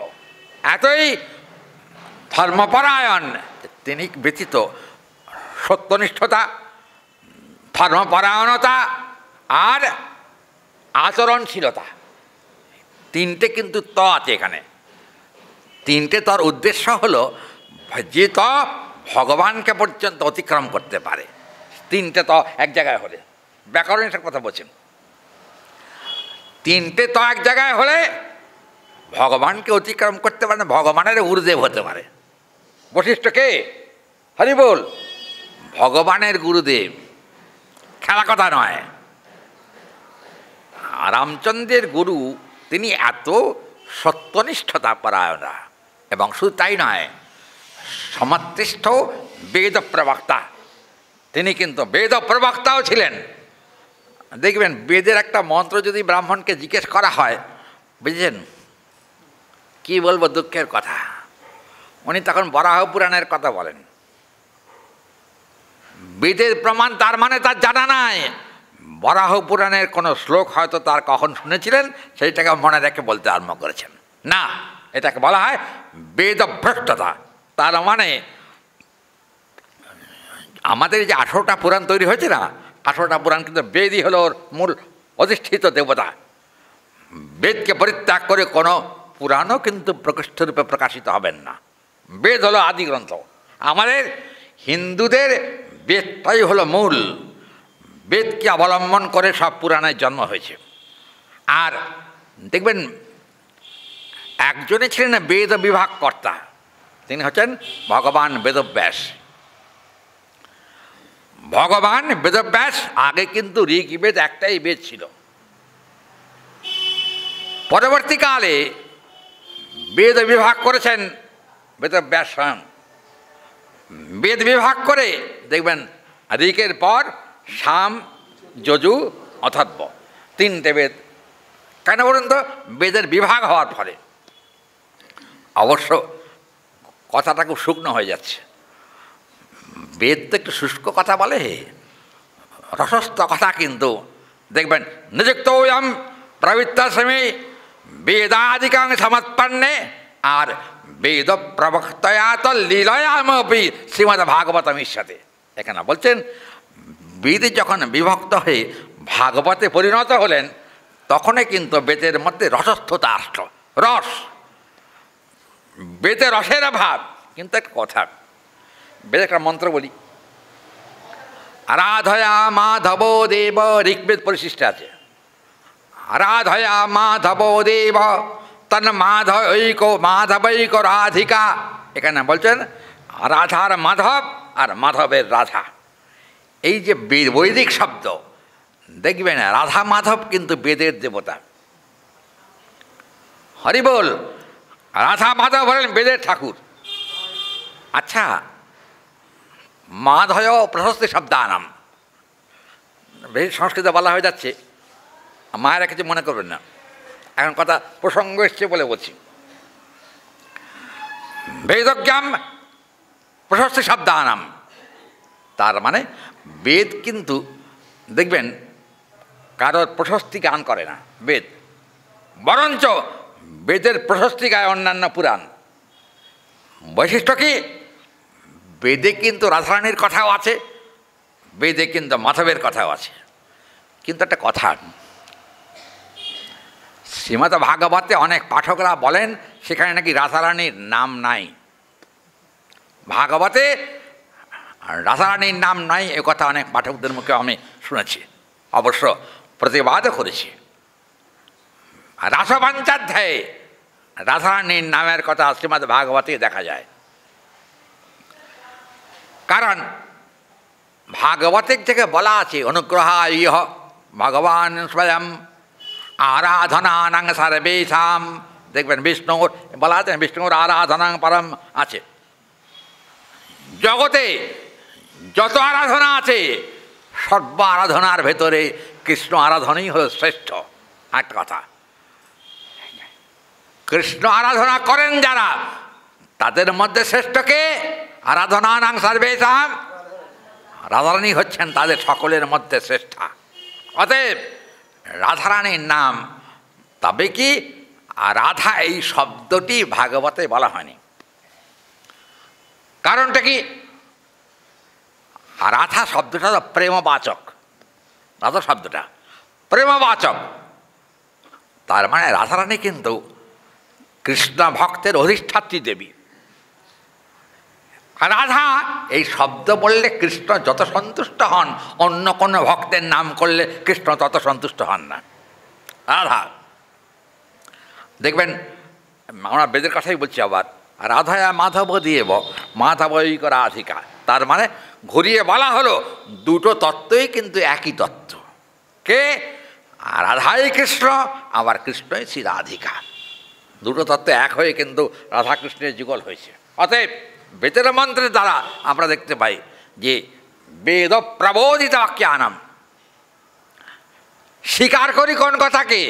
এতই ধর্মপরায়ণ তিনি ব্যতীত সত্যনিষ্ঠতা ধর্মপরায়ণতা আর আচরণশীলতা তিনটে কিন্তু ত আছে এখানে তিনটে তর উদ্দেশ্য হলো যে ত ভগবানকে পর্যন্ত অতিক্রম করতে পারে তিনটে ত এক জায়গায় হলে ব্যাকরণের কথা বলছেন তিনটে ত এক জায়গায় হলে ভগবানকে অতিক্রম করতে পারে না ভগবানের গুরুদেব হতে পারে বশিষ্ঠ কে হরি বল ভগবানের গুরুদেব খেলা কথা নয় রামচন্দ্রের গুরু তিনি এত সত্যনিষ্ঠতা পরায়ণা এবং শুধু তাই নয় সমাতৃষ্ঠ বেদ প্রবক্তা তিনি কিন্তু বেদ প্রবক্তাও ছিলেন দেখবেন বেদের একটা মন্ত্র যদি ব্রাহ্মণকে জিজ্ঞেস করা হয় বুঝছেন কি বলবো দুঃখের কথা উনি তখন বরাহ পুরাণের কথা বলেন বেদের প্রমাণ তার মানে তার জানা নাই বরাহ পুরাণের কোনো শ্লোক হয়তো তার কখন শুনেছিলেন সেইটাকে মনে রেখে বলতে আরম্ভ করেছেন না এটাকে বলা হয় বেদভ্রষ্টতা তার মানে আমাদের যে আঠেরোটা পুরাণ তৈরি হয়েছে না আঠেরোটা পুরাণ কিন্তু বেদই হলো ওর মূল অধিষ্ঠিত দেবতা বেদকে পরিত্যাগ করে কোনো পুরাণও কিন্তু প্রকৃষ্টরূপে প্রকাশিত হবেন না বেদ হলো আদি গ্রন্থ আমাদের হিন্দুদের বেদটাই হলো মূল বেদকে অবলম্বন করে সব পুরাণের জন্ম হয়েছে আর দেখবেন একজনে ছিলেন বেদ বিভাগ কর্তা তিনি হচ্ছেন ভগবান বেদব্যাস ভগবান বেদব্যাস আগে কিন্তু বেদ একটাই বেদ ছিল পরবর্তীকালে বেদ বিভাগ করেছেন বেদব্যাস স্বয়ং বেদ বিভাগ করে দেখবেন ঋকের পর শাম যজু অথর্ব তিনটে বেদ কেন বলুন তো বেদের বিভাগ হওয়ার ফলে অবশ্য কথাটা খুব শুকনো হয়ে যাচ্ছে বেদ তো একটু শুষ্ক কথা বলে হে কথা কিন্তু দেখবেন নিযুক্তম প্রবৃত্তাশ্রমী বেদাধিকাংশ সমৎপন্নে আর বেদ প্রবক্তয়াত লীলয়ামপি শ্রীমদ ভাগবত ঈশ্বতে এখানে বলছেন বেদ যখন বিভক্ত হয়ে ভাগবতে পরিণত হলেন তখনই কিন্তু বেদের মধ্যে রসস্থতা আসলো রস বেদে রসের ভাব কিন্তু একটা কথা বেদে একটা মন্ত্র বলি রাধয়া মাধব দেব ঋগ্বেদ পরিশিষ্ট আছে রাধয়া মাধব দেব তন মাধবৈক মাধবৈক রাধিকা এখানে বলছেন রাধার মাধব আর মাধবের রাধা এই যে বৈদিক শব্দ দেখবেন রাধা মাধব কিন্তু বেদের দেবতা হরি বল রাধা মাধব হলেন বেদের ঠাকুর আচ্ছা মাধয় প্রশস্তি শব্দানাম বেশ সংস্কৃত বলা হয়ে যাচ্ছে মায়েরা কিছু মনে করবেন না এখন কথা প্রসঙ্গ এসছে বলে বলছি বেদজ্ঞাম প্রশস্তি শব্দানাম তার মানে বেদ কিন্তু দেখবেন কারোর প্রশস্তি গান করে না বেদ বরঞ্চ বেদের প্রশস্তি গায় অন্যান্য পুরাণ বৈশিষ্ট্য কি বেদে কিন্তু রাধারানীর কথাও আছে বেদে কিন্তু মাধবের কথাও আছে কিন্তু একটা কথা শ্রীমদ ভাগবতে অনেক পাঠকরা বলেন সেখানে নাকি রাধারানীর নাম নাই ভাগবতে রাধারানীর নাম নাই এ কথা অনেক পাঠকদের মুখে আমি শুনেছি অবশ্য প্রতিবাদও করেছি রাসপঞ্চাধ্যায়ে রাধারানীর নামের কথা শ্রীমদ ভাগবতে দেখা যায় কারণ ভাগবতের থেকে বলা আছে অনুগ্রহ ইহ ভগবান স্বয়ং আরাধনানাং সর্বেশাম দেখবেন বিষ্ণুর বলা আছে বিষ্ণুর আরাধনাং পরম আছে জগতে যত আরাধনা আছে সর্ব আরাধনার ভেতরে কৃষ্ণ আরাধনাই হল শ্রেষ্ঠ একটা কথা কৃষ্ণ আরাধনা করেন যারা তাদের মধ্যে শ্রেষ্ঠকে আরাধনা নাং সর্বেশাম রাধারণী হচ্ছেন তাদের সকলের মধ্যে শ্রেষ্ঠা অতএব রাধারানীর নাম তবে কি রাধা এই শব্দটি ভাগবতে বলা হয়নি কারণটা কি রাধা শব্দটা তো প্রেমবাচক রাধা শব্দটা প্রেমবাচক তার মানে রাধারানী কিন্তু কৃষ্ণ ভক্তের অধিষ্ঠাত্রী দেবী রাধা এই শব্দ বললে কৃষ্ণ যত সন্তুষ্ট হন অন্য কোনো ভক্তের নাম করলে কৃষ্ণ তত সন্তুষ্ট হন না রাধা দেখবেন আমরা বেদের কথাই বলছি আবার রাধায়া মাধব দিয়ে করা রাধিকা তার মানে ঘুরিয়ে বলা হলো দুটো তত্ত্বই কিন্তু একই তত্ত্ব কে রাধাই কৃষ্ণ আবার কৃষ্ণই শ্রী রাধিকা দুটো তত্ত্ব এক হয়ে কিন্তু রাধাকৃষ্ণের যুগল হয়েছে অতএব বেতের মন্ত্রের দ্বারা আমরা দেখতে পাই যে বেদ প্রবোধিত আনাম স্বীকার করি কোন কথাকে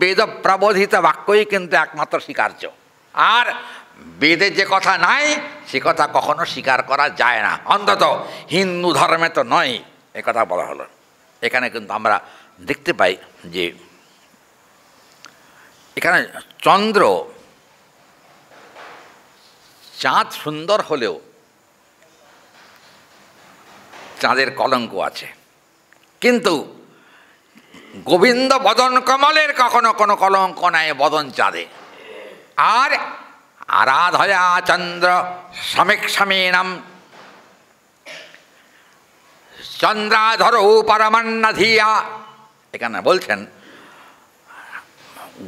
বেদ প্রবোধিত বাক্যই কিন্তু একমাত্র স্বীকার্য আর বেদের যে কথা নাই সে কথা কখনো স্বীকার করা যায় না অন্তত হিন্দু ধর্মে তো নয় এ কথা বলা হলো এখানে কিন্তু আমরা দেখতে পাই যে এখানে চন্দ্র চাঁদ সুন্দর হলেও চাঁদের কলঙ্ক আছে কিন্তু গোবিন্দ বদন কমলের কখনো কোনো কলঙ্ক নাই বদন চাঁদে আর আরাধয়া চন্দ্র নাম চন্দ্রাধর পরমান্নধিয়া এখানে বলছেন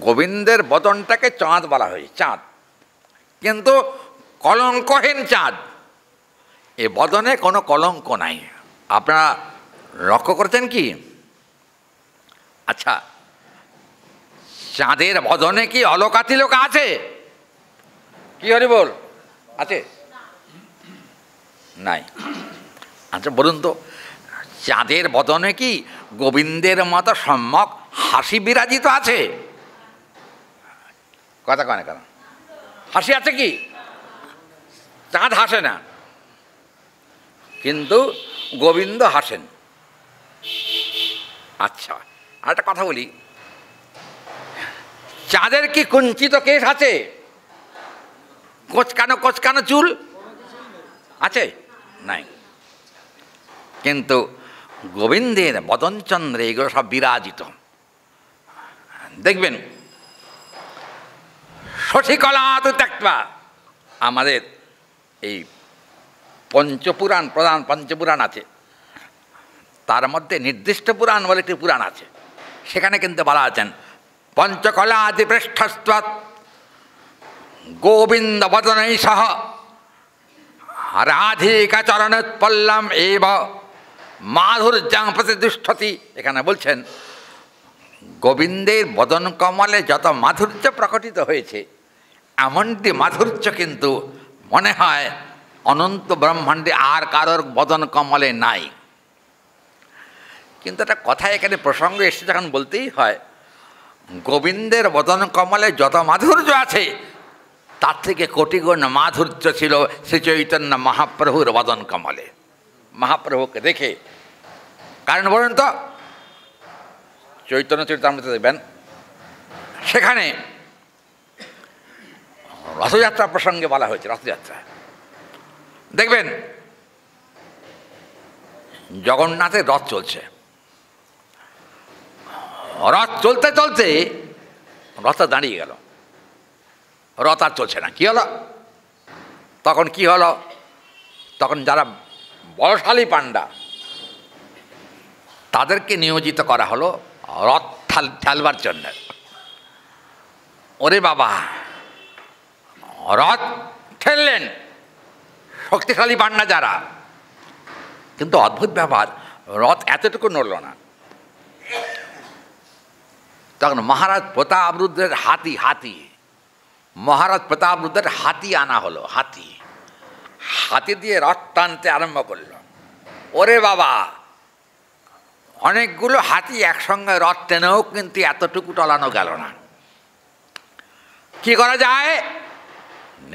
গোবিন্দের বদনটাকে চাঁদ বলা হয়েছে চাঁদ কিন্তু কলঙ্কহীন চাঁদ এ বদনে কোনো কলঙ্ক নাই আপনারা লক্ষ্য করতেন কি আচ্ছা চাঁদের বদনে কি লোক আছে কি হরি বল আছে নাই আচ্ছা বলুন তো চাঁদের বদনে কি গোবিন্দের মতো সম্যক হাসি বিরাজিত আছে কথা কয় কেন হাসি আছে কি চাঁদ হাসে না কিন্তু গোবিন্দ হাসেন আচ্ছা আর একটা কথা বলি চাঁদের কি কুঞ্চিত কেশ আছে কোচকানো কোচকানো চুল আছে নাই কিন্তু গোবিন্দের বদনচন্দ্রে এগুলো সব বিরাজিত দেখবেন শশীকলা তো ত্যাক্তা আমাদের এই পঞ্চপুরাণ প্রধান পঞ্চপুরাণ আছে তার মধ্যে নির্দিষ্ট পুরাণ বলে একটি পুরাণ আছে সেখানে কিন্তু বলা আছেন পঞ্চকলা আদি পৃষ্ঠস্ত গোবিন্দ বদনৈ সহ রাধিকা চরণোৎপল্লম এব মাধুর্যাং প্রতিষ্ঠতি এখানে বলছেন গোবিন্দের বদন কমলে যত মাধুর্য প্রকটিত হয়েছে এমনটি মাধুর্য কিন্তু মনে হয় অনন্ত ব্রহ্মাণ্ডে আর কারোর বদন কমলে নাই কিন্তু একটা কথা এখানে প্রসঙ্গ এসে যখন বলতেই হয় গোবিন্দের বদন কমলে যত মাধুর্য আছে তার থেকে কোটিগুণ মাধুর্য ছিল শ্রী চৈতন্য মহাপ্রভুর বদন কমলে মহাপ্রভুকে দেখে কারণ বলুন তো চৈতন্য চৈতন্য দেবেন সেখানে রথযাত্রা প্রসঙ্গে বলা হয়েছে রথযাত্রা দেখবেন জগন্নাথের রথ চলছে রথ চলতে চলতে রথ দাঁড়িয়ে গেল রথ আর চলছে না কী হলো তখন কি হলো তখন যারা বলশালী পাণ্ডা তাদেরকে নিয়োজিত করা হলো রথ ঠাল ঠালবার জন্য ওরে বাবা রথ ঠেললেন শক্তিশালী বান্না যারা কিন্তু অদ্ভুত ব্যাপার রথ এতটুকু নড়ল না তখন মহারাজ প্রতাপ রুদ্রের হাতি হাতি মহারাজ প্রতাপ রুদ্রের হাতি আনা হলো হাতি হাতি দিয়ে রথ টানতে আরম্ভ করল ওরে বাবা অনেকগুলো হাতি একসঙ্গে রথ টেনেও কিন্তু এতটুকু টলানো গেল না কি করা যায়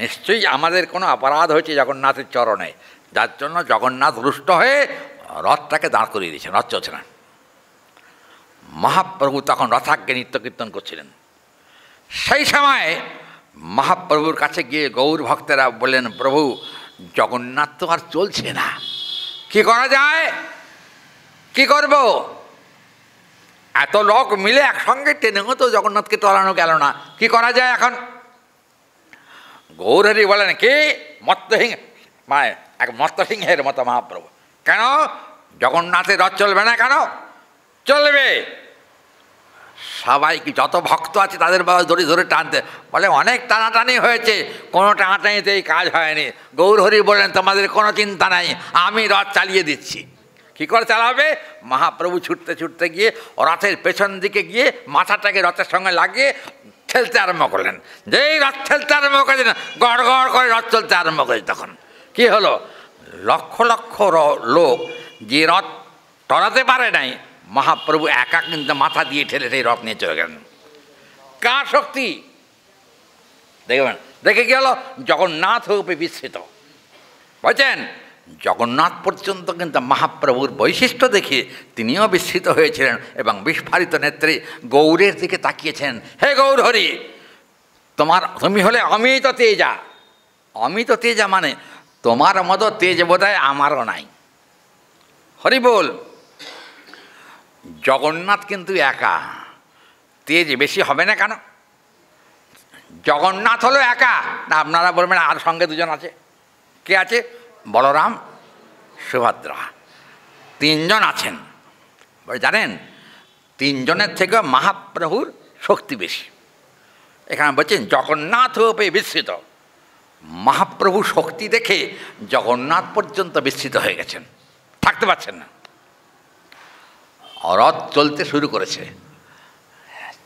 নিশ্চয়ই আমাদের কোনো অপরাধ হয়েছে জগন্নাথের চরণে যার জন্য জগন্নাথ রুষ্ট হয়ে রথটাকে দাঁড় করিয়ে দিয়েছেন রথ চলছে না মহাপ্রভু তখন রথাজ্ঞে নিত্য কীর্তন করছিলেন সেই সময় মহাপ্রভুর কাছে গিয়ে গৌর ভক্তেরা বললেন প্রভু জগন্নাথ তো আর চলছে না কি করা যায় কি করব এত লোক মিলে একসঙ্গে ট্রেনেও তো জগন্নাথকে টলানো গেল না কি করা যায় এখন ಗೌರರಿ বলেন মত্ত হিং মানে এক মত্ত সিংহের মতো মহাপ্রভু কেন জগন্নাথের রথ চলবে না কেন চলবে সবাই কি যত ভক্ত আছে তাদের বাবা দড়ি ধরে টানতে বলে অনেক টানাটানি হয়েছে কোনো টানাটানিতে এই কাজ হয়নি গৌরহরি বলেন তোমাদের কোনো চিন্তা নাই আমি রথ চালিয়ে দিচ্ছি কী করে চালাবে মহাপ্রভু ছুটতে ছুটতে গিয়ে রথের পেছন দিকে গিয়ে মাথাটাকে রথের সঙ্গে লাগিয়ে খেলতে আরম্ভ করলেন যেই রথ খেলতে আরম্ভ করে দিলেন গড় গড় করে রথ চলতে আরম্ভ করে তখন কি হলো লক্ষ লক্ষ লোক যে রথ টরাতে পারে নাই মহাপ্রভু একা কিন্তু মাথা দিয়ে ঠেলে সেই রথ নিয়ে চলে গেলেন কার শক্তি দেখবেন দেখে কি হলো জগন্নাথ রূপে বিস্মিত বুঝছেন জগন্নাথ পর্যন্ত কিন্তু মহাপ্রভুর বৈশিষ্ট্য দেখে তিনিও বিস্মিত হয়েছিলেন এবং বিস্ফারিত নেত্রে গৌরের দিকে তাকিয়েছেন হে গৌর তোমার তুমি হলে অমিত তেজা অমিত তেজা মানে তোমার মতো তেজ বোধহয় আমারও নাই হরি বল জগন্নাথ কিন্তু একা তেজ বেশি হবে না কেন জগন্নাথ হলো একা না আপনারা বলবেন আর সঙ্গে দুজন আছে কে আছে বলরাম সুভদ্রা তিনজন আছেন জানেন তিনজনের থেকে মহাপ্রভুর শক্তি বেশি এখানে বলছেন জগন্নাথ রূপে বিস্তৃত মহাপ্রভু শক্তি দেখে জগন্নাথ পর্যন্ত বিস্তৃত হয়ে গেছেন থাকতে পারছেন না রথ চলতে শুরু করেছে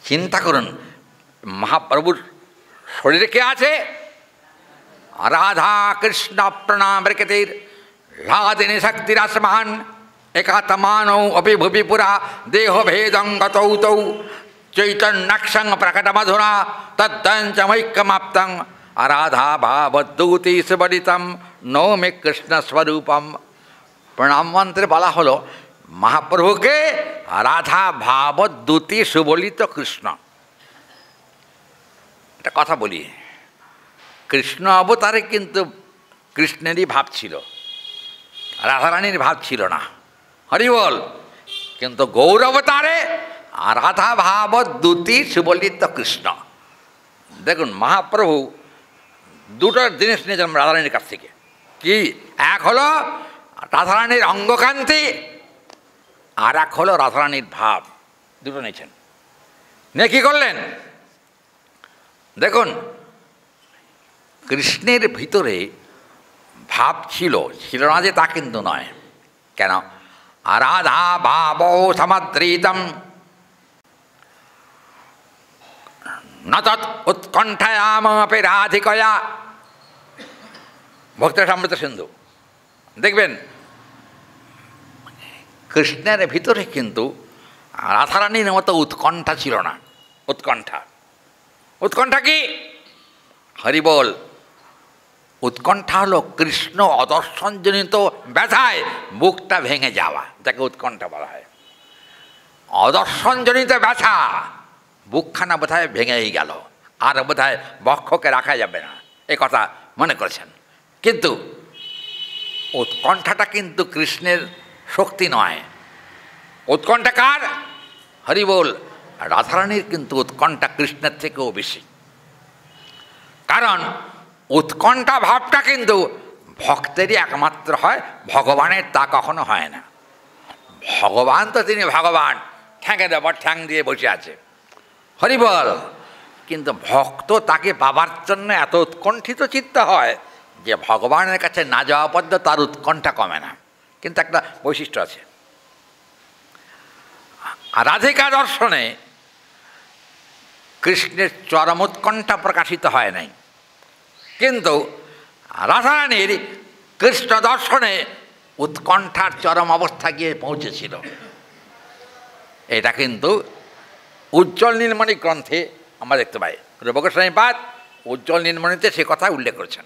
চিন্তা করুন মহাপ্রভুর শরীরে কে আছে राधा कृष्ण प्रणाम एक लादिनी शक्तिरसमान एकातमानौ अपि भुवि प्रकट मधुरा गतौ आराधा भाव प्रकटमधुना तद्दञ्चमैक्यमाप्तं अराधा कृष्ण स्वरूपम प्रणाम मंत्र बला মন্ত্রে महाप्रभु के মহাপ্রভুকে भाव दूती सुबलित कृष्ण एक कथा बोलिए কৃষ্ণ অবতারে কিন্তু কৃষ্ণেরই ভাব ছিল রাধারানীর ভাব ছিল না হরি বল কিন্তু গৌর অবতারে রাধা ভাব দুটি সুবলিত কৃষ্ণ দেখুন মহাপ্রভু দুটো জিনিস নিয়েছিলাম রাধারানীর কাছ থেকে কি এক হলো রাধারানীর অঙ্গকান্তি আর এক হলো রাধারানীর ভাব দুটো নিয়েছেন নিয়ে কী করলেন দেখুন কৃষ্ণের ভিতরে ভাব ছিল ছিল না যে তা কিন্তু নয় কেন আরাধা ভাব সমাদৃতম নতৎ উৎকণ্ঠায়ামপি রাধিকয়া ভক্ত সমৃদ্ধ সিন্ধু দেখবেন কৃষ্ণের ভিতরে কিন্তু রাধারানীর মতো উৎকণ্ঠা ছিল না উৎকণ্ঠা উৎকণ্ঠা কি হরিবল উৎকণ্ঠা হলো কৃষ্ণ অদর্শনজনিত ব্যথায় বুকটা ভেঙে যাওয়া যাকে উৎকণ্ঠা বলা হয় অদর্শনজনিত ব্যথা বুকখানা বোধহয় ভেঙেই গেল আর বোধহয় বক্ষকে রাখা যাবে না এ কথা মনে করেছেন কিন্তু উৎকণ্ঠাটা কিন্তু কৃষ্ণের শক্তি নয় উৎকণ্ঠা কার হরি বল রাধারানীর কিন্তু উৎকণ্ঠা কৃষ্ণের থেকেও বেশি কারণ উৎকণ্ঠা ভাবটা কিন্তু ভক্তেরই একমাত্র হয় ভগবানের তা কখনো হয় না ভগবান তো তিনি ভগবান ঠ্যাঁকে দেবার ঠ্যাং দিয়ে বসে আছে হরি বল কিন্তু ভক্ত তাকে পাবার জন্য এত উৎকণ্ঠিত চিত্ত হয় যে ভগবানের কাছে না যাওয়া পর্য তার উৎকণ্ঠা কমে না কিন্তু একটা বৈশিষ্ট্য আছে রাধিকা দর্শনে কৃষ্ণের চরম উৎকণ্ঠা প্রকাশিত হয় নাই কিন্তু রাধারানীর কৃষ্ণ দর্শনে উৎকণ্ঠার চরম অবস্থা গিয়ে পৌঁছেছিল এটা কিন্তু উজ্জ্বল নীলমণি গ্রন্থে আমরা দেখতে পাই পাত উজ্জ্বল নীলমণিতে সে কথা উল্লেখ করেছেন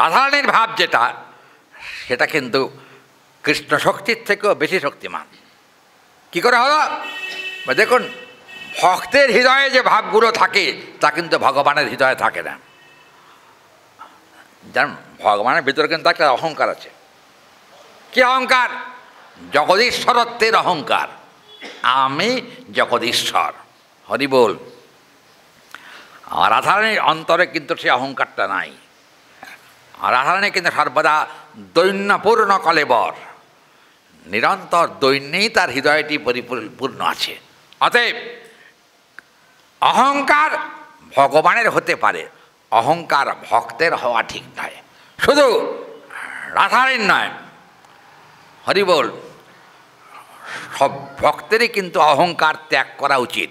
রাধারানীর ভাব যেটা সেটা কিন্তু কৃষ্ণ শক্তির থেকেও বেশি শক্তিমান কি করে হলো দেখুন ভক্তের হৃদয়ে যে ভাবগুলো থাকে তা কিন্তু ভগবানের হৃদয়ে থাকে না জান ভগবানের ভিতরে কিন্তু একটা অহংকার আছে কি অহংকার জগদীশ্বরত্বের অহংকার আমি জগদীশ্বর হরি বল রাধারানীর অন্তরে কিন্তু সেই অহংকারটা নাই রাধারানী কিন্তু সর্বদা দৈন্যপূর্ণ কলেবর নিরন্তর দৈন্যেই তার হৃদয়টি পরিপূর্ণ আছে অতএব অহংকার ভগবানের হতে পারে অহংকার ভক্তের হওয়া ঠিক নয় শুধু রাধারণ নয় বল সব ভক্তেরই কিন্তু অহংকার ত্যাগ করা উচিত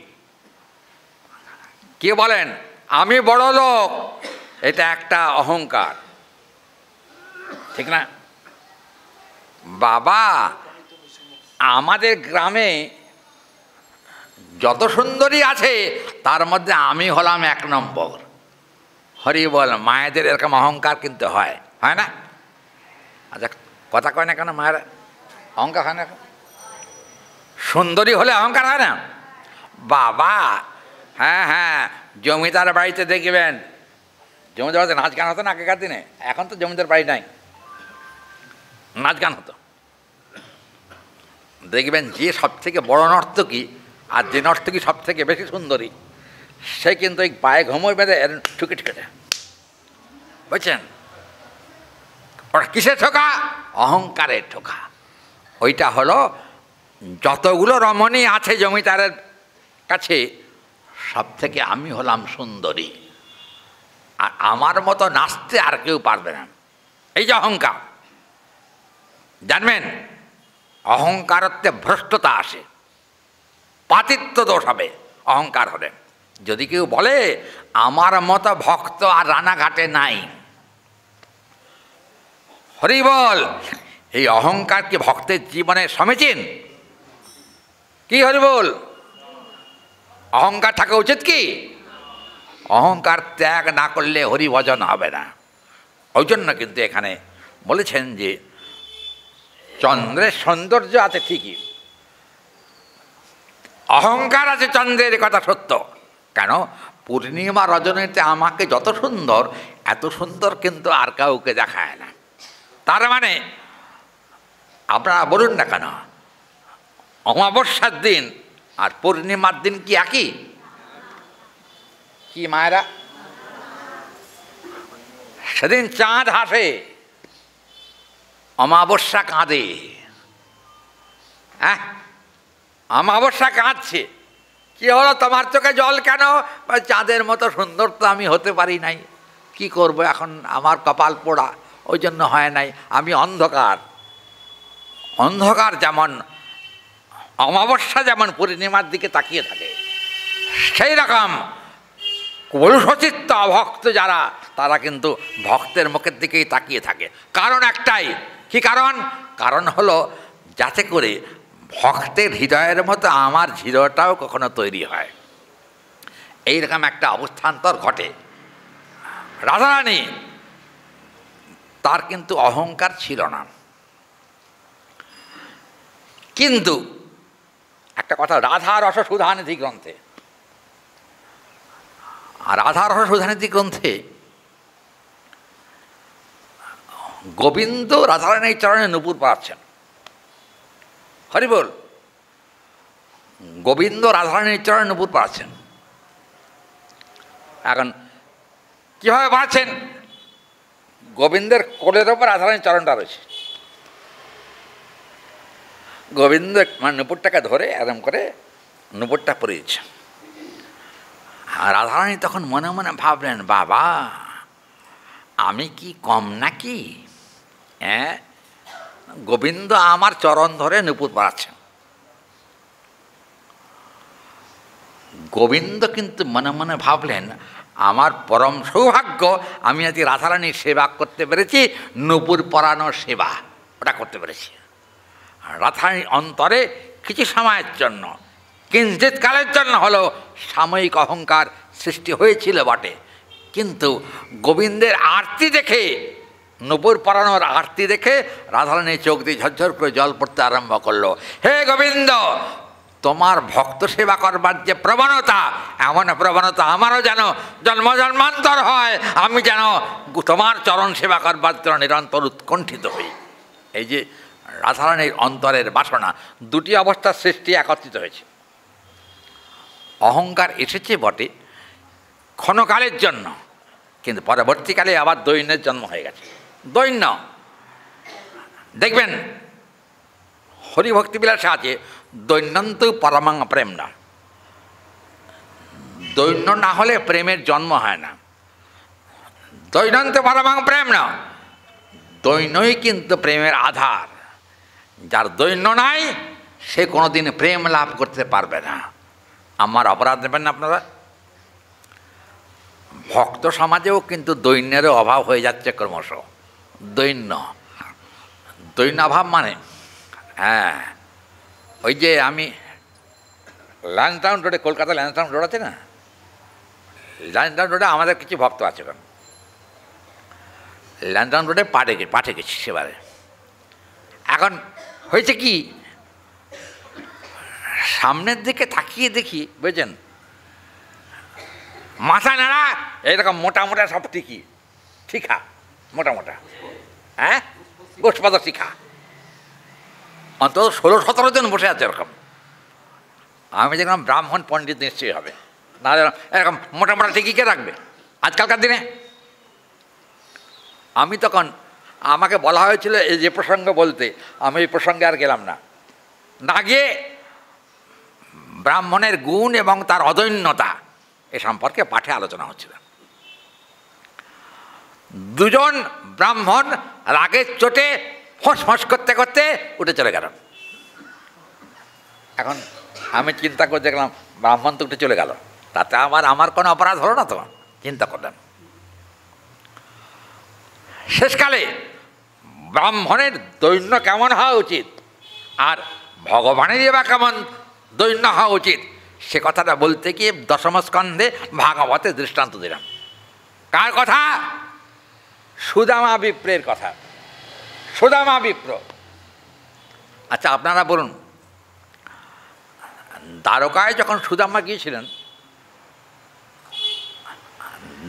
কে বলেন আমি বড় লোক এটা একটা অহংকার ঠিক না বাবা আমাদের গ্রামে যত সুন্দরী আছে তার মধ্যে আমি হলাম এক নম্বর হরি বল মায়েদের এরকম অহংকার কিন্তু হয় হয় না আচ্ছা কথা কয় না কেন মায়ের অহংকার হয় না সুন্দরী হলে অহংকার হয় না বাবা হ্যাঁ হ্যাঁ জমিদার বাড়িতে দেখবেন জমিদার বাড়িতে নাচ গান হতো না আগেকার দিনে এখন তো জমিদার বাড়ি নাই নাচ গান হতো দেখবেন যে সব থেকে বড় নর্তকী আর যে নর্তকী সব থেকে বেশি সুন্দরী সে কিন্তু এই পায়ে ঘুমোয় বেঁধে ঠুকে ঠুকে বুঝছেন ওটা কিসে ঠোকা অহংকারে ঠোকা ওইটা হলো যতগুলো রমণী আছে জমিদারের কাছে সব থেকে আমি হলাম সুন্দরী আর আমার মতো নাচতে আর কেউ পারবে না এই যে অহংকার জানবেন অহংকারত্বে ভ্রষ্টতা আসে পাতিত্ব দোষ হবে অহংকার হবে যদি কেউ বলে আমার মতো ভক্ত আর রানাঘাটে নাই হরি বল এই অহংকার কি ভক্তের জীবনে সমীচীন কি হরি বল অহংকার থাকা উচিত কি অহংকার ত্যাগ না করলে হরি ভজন হবে না ওই জন্য কিন্তু এখানে বলেছেন যে চন্দ্রের সৌন্দর্য আছে ঠিকই অহংকার আছে চন্দ্রের কথা সত্য কেন পূর্ণিমা রজনীতে আমাকে যত সুন্দর এত সুন্দর কিন্তু আর কাউকে দেখায় না তার মানে আপনারা বলুন না কেন অমাবস্যার দিন আর পূর্ণিমার দিন কি একই কি মায়েরা সেদিন চাঁদ হাসে অমাবস্যা কাঁদে হ্যাঁ আমাবস্যা কাঁদছে কি হলো তোমার চোখে জল কেন চাঁদের মতো সুন্দর তো আমি হতে পারি নাই কি করব এখন আমার কপাল পোড়া ওই জন্য হয় নাই আমি অন্ধকার অন্ধকার যেমন অমাবস্যা যেমন পূর্ণিমার দিকে তাকিয়ে থাকে সেই রকম কলুষচিত্ত অভক্ত যারা তারা কিন্তু ভক্তের মুখের দিকেই তাকিয়ে থাকে কারণ একটাই কি কারণ কারণ হলো যাতে করে ভক্তের হৃদয়ের মতো আমার হৃদয়টাও কখনো তৈরি হয় এইরকম একটা অবস্থান্তর ঘটে রাধারানী তার কিন্তু অহংকার ছিল না কিন্তু একটা কথা রাধা রস সুধানিধি গ্রন্থে আর রাধা রস সুধানিধি গ্রন্থে গোবিন্দ রাধারানীর চরণে নুপুর পাচ্ছেন হরিবল গোবিন্দ রাধারানীর চরণ নূপুর পাচ্ছেন এখন কীভাবে বাঁচেন গোবিন্দের কোলের ওপর রাধারানীর চরণটা রয়েছে গোবিন্দ মানে নূপুরটাকে ধরে একদম করে নুপুরটা পরিয়েছে রাধারানী তখন মনে মনে ভাবলেন বাবা আমি কি কম নাকি হ্যাঁ গোবিন্দ আমার চরণ ধরে নুপুর পড়াচ্ছেন গোবিন্দ কিন্তু মনে মনে ভাবলেন আমার পরম সৌভাগ্য আমি আজ রাধারানীর সেবা করতে পেরেছি নুপুর পরানোর সেবা ওটা করতে পেরেছি রাধারানীর অন্তরে কিছু সময়ের জন্য কিঞ্চিত কালের জন্য হলো সাময়িক অহংকার সৃষ্টি হয়েছিল বটে কিন্তু গোবিন্দের আরতি দেখে নূপুর পরানোর আরতি দেখে রাধারানী চোখ দিয়ে ঝরঝর করে জল পড়তে আরম্ভ করলো হে গোবিন্দ তোমার ভক্ত সেবা করবার যে প্রবণতা এমন প্রবণতা আমারও যেন জন্ম জন্মান্তর হয় আমি যেন তোমার চরণ সেবা করবার জন্য নিরন্তর উৎকণ্ঠিত হই এই যে রাধারানীর অন্তরের বাসনা দুটি অবস্থার সৃষ্টি একত্রিত হয়েছে অহংকার এসেছে বটে ক্ষণকালের জন্য কিন্তু পরবর্তীকালে আবার দৈন্যের জন্ম হয়ে গেছে দৈন্য দেখবেন হরিভক্তি আছে দৈন্যন্ত পরমাং প্রেম না দৈন্য না হলে প্রেমের জন্ম হয় না দৈনন্ত পরমাং প্রেম না দৈন্যই কিন্তু প্রেমের আধার যার দৈন্য নাই সে কোনোদিন প্রেম লাভ করতে পারবে না আমার অপরাধ নেবেন না আপনারা ভক্ত সমাজেও কিন্তু দৈন্যেরও অভাব হয়ে যাচ্ছে ক্রমশ দৈন্য দৈন্যাভাব মানে হ্যাঁ ওই যে আমি টাউন রোডে কলকাতা টাউন রোড আছে না টাউন রোডে আমাদের কিছু ভক্ত আছে কারণ টাউন রোডে পাঠে পাঠে গেছি সেবারে এখন হয়েছে কি সামনের দিকে থাকিয়ে দেখি বুঝছেন মাথা নাড়া এইরকম মোটা মোটা সব ঠিকই ঠিকা মোটা মোটা হ্যাঁ পাতা শিখা অন্তত ষোলো সতেরো জন বসে আছে এরকম আমি দেখলাম ব্রাহ্মণ পণ্ডিত নিশ্চয়ই হবে না এরকম মোটামোটা ঠিকই কে রাখবে আজকালকার দিনে আমি তখন আমাকে বলা হয়েছিল এই যে প্রসঙ্গ বলতে আমি এই প্রসঙ্গে আর গেলাম না না গিয়ে ব্রাহ্মণের গুণ এবং তার অদৈন্যতা এ সম্পর্কে পাঠে আলোচনা হচ্ছিল দুজন ব্রাহ্মণ রাগের চোটে ফোঁস ফোঁস করতে করতে উঠে চলে গেল এখন আমি চিন্তা করে দেখলাম ব্রাহ্মণ তো উঠে চলে গেল তাতে আমার আমার কোনো অপরাধ হলো না তো চিন্তা করলাম শেষকালে ব্রাহ্মণের দৈন্য কেমন হওয়া উচিত আর ভগবানের বা কেমন দৈন্য হওয়া উচিত সে কথাটা বলতে গিয়ে দশম স্কন্ধে ভাগবতের দৃষ্টান্ত দিলাম কার কথা সুদামা বিপ্রের কথা সুদামা বিপ্র আচ্ছা আপনারা বলুন দ্বারকায় যখন সুদামা গিয়েছিলেন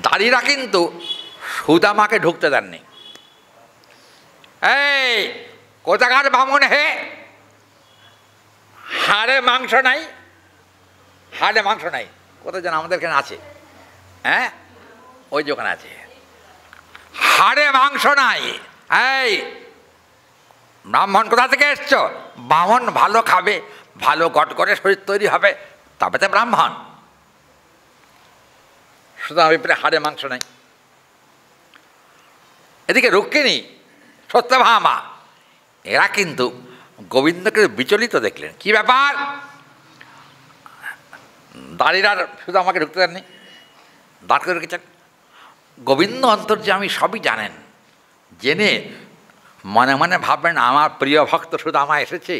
দাড়িরা কিন্তু সুদামাকে ঢুকতে দেননি এই কোথাকার বামন হে হাড়ে মাংস নাই হাড়ে মাংস নাই কোথায় যেন আমাদের এখানে আছে হ্যাঁ ওই যে ওখানে আছে হাড়ে মাংস নাই এই ব্রাহ্মণ কোথা থেকে এসছ ব্রাহ্মণ ভালো খাবে ভালো গট করে শরীর তৈরি হবে তবে তো ব্রাহ্মণ সুতরাং বিপরে হাড়ে মাংস নাই এদিকে রুক্মিণী সত্যভামা এরা কিন্তু গোবিন্দকে বিচলিত দেখলেন কি ব্যাপার দাঁড়িয়ে আর শুধু আমাকে ঢুকতে দেননি দাঁড় করে রেখেছেন গোবিন্দ অন্তর্যামী সবই জানেন জেনে মনে মনে ভাববেন আমার প্রিয় ভক্ত সুদামা এসেছে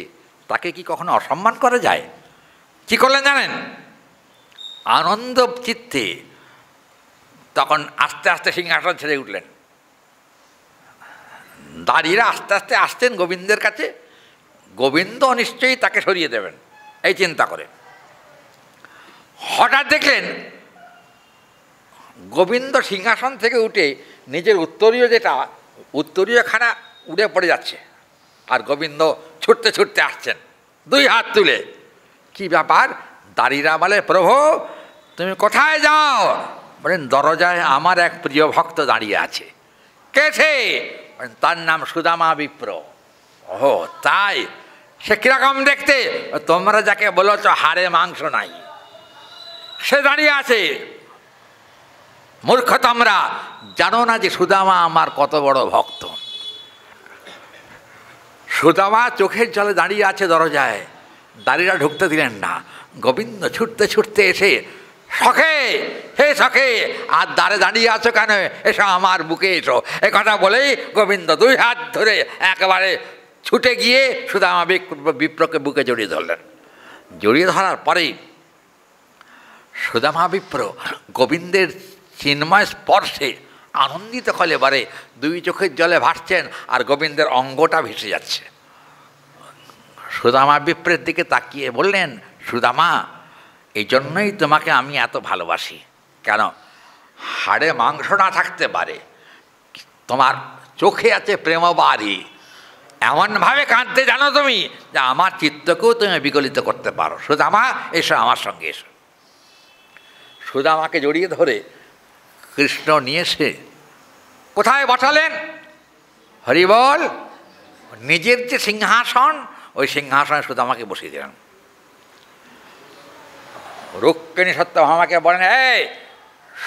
তাকে কি কখনো অসম্মান করা যায় কি করলেন জানেন আনন্দ চিত্তে তখন আস্তে আস্তে সিংহাসন ছেড়ে উঠলেন দাঁড়িয়ে আস্তে আস্তে আসতেন গোবিন্দের কাছে গোবিন্দ নিশ্চয়ই তাকে সরিয়ে দেবেন এই চিন্তা করে হঠাৎ দেখলেন গোবিন্দ সিংহাসন থেকে উঠে নিজের উত্তরীয় যেটা উত্তরীয় খানা উড়ে পড়ে যাচ্ছে আর গোবিন্দ ছুটতে ছুটতে আসছেন দুই হাত তুলে কি ব্যাপার দাঁড়িরা বলে প্রভু তুমি কোথায় যাও বলেন দরজায় আমার এক প্রিয় ভক্ত দাঁড়িয়ে আছে কেছে তার নাম সুদামা বিপ্র ও তাই সে কীরকম দেখতে তোমরা যাকে বলেছ হাড়ে মাংস নাই সে দাঁড়িয়ে আছে মূর্খ তোমরা জানো না যে সুদামা আমার কত বড় ভক্ত সুদামা চোখের জলে দাঁড়িয়ে আছে দরজায় দাঁড়িয়ে ঢুকতে দিলেন না গোবিন্দ ছুটতে ছুটতে এসে সখে হে সখে আর দ্বারে দাঁড়িয়ে আছো কেন এসো আমার বুকে এসো এ কথা বলেই গোবিন্দ দুই হাত ধরে একেবারে ছুটে গিয়ে সুদামা বিপ্রকে বুকে জড়িয়ে ধরলেন জড়িয়ে ধরার পরেই সুদামা বিপ্র গোবিন্দের চিন্ময় স্পর্শে আনন্দিত হলে বারে দুই চোখের জলে ভাসছেন আর গোবিন্দের অঙ্গটা ভেসে যাচ্ছে সুদামা বিপ্রের দিকে তাকিয়ে বললেন সুদামা এই জন্যই তোমাকে আমি এত ভালোবাসি কেন হাড়ে মাংস না থাকতে পারে তোমার চোখে আছে বাড়ি এমনভাবে কাঁদতে জানো তুমি যে আমার চিত্তকেও তুমি বিকলিত করতে পারো সুদামা এসো আমার সঙ্গে এসো সুদামাকে জড়িয়ে ধরে কৃষ্ণ নিয়েছে কোথায় বসালেন হরিবল নিজের যে সিংহাসন ওই সিংহাসনে শুধু আমাকে বসিয়ে দিলেন রুক্মিণী সত্যভামাকে বলেন এই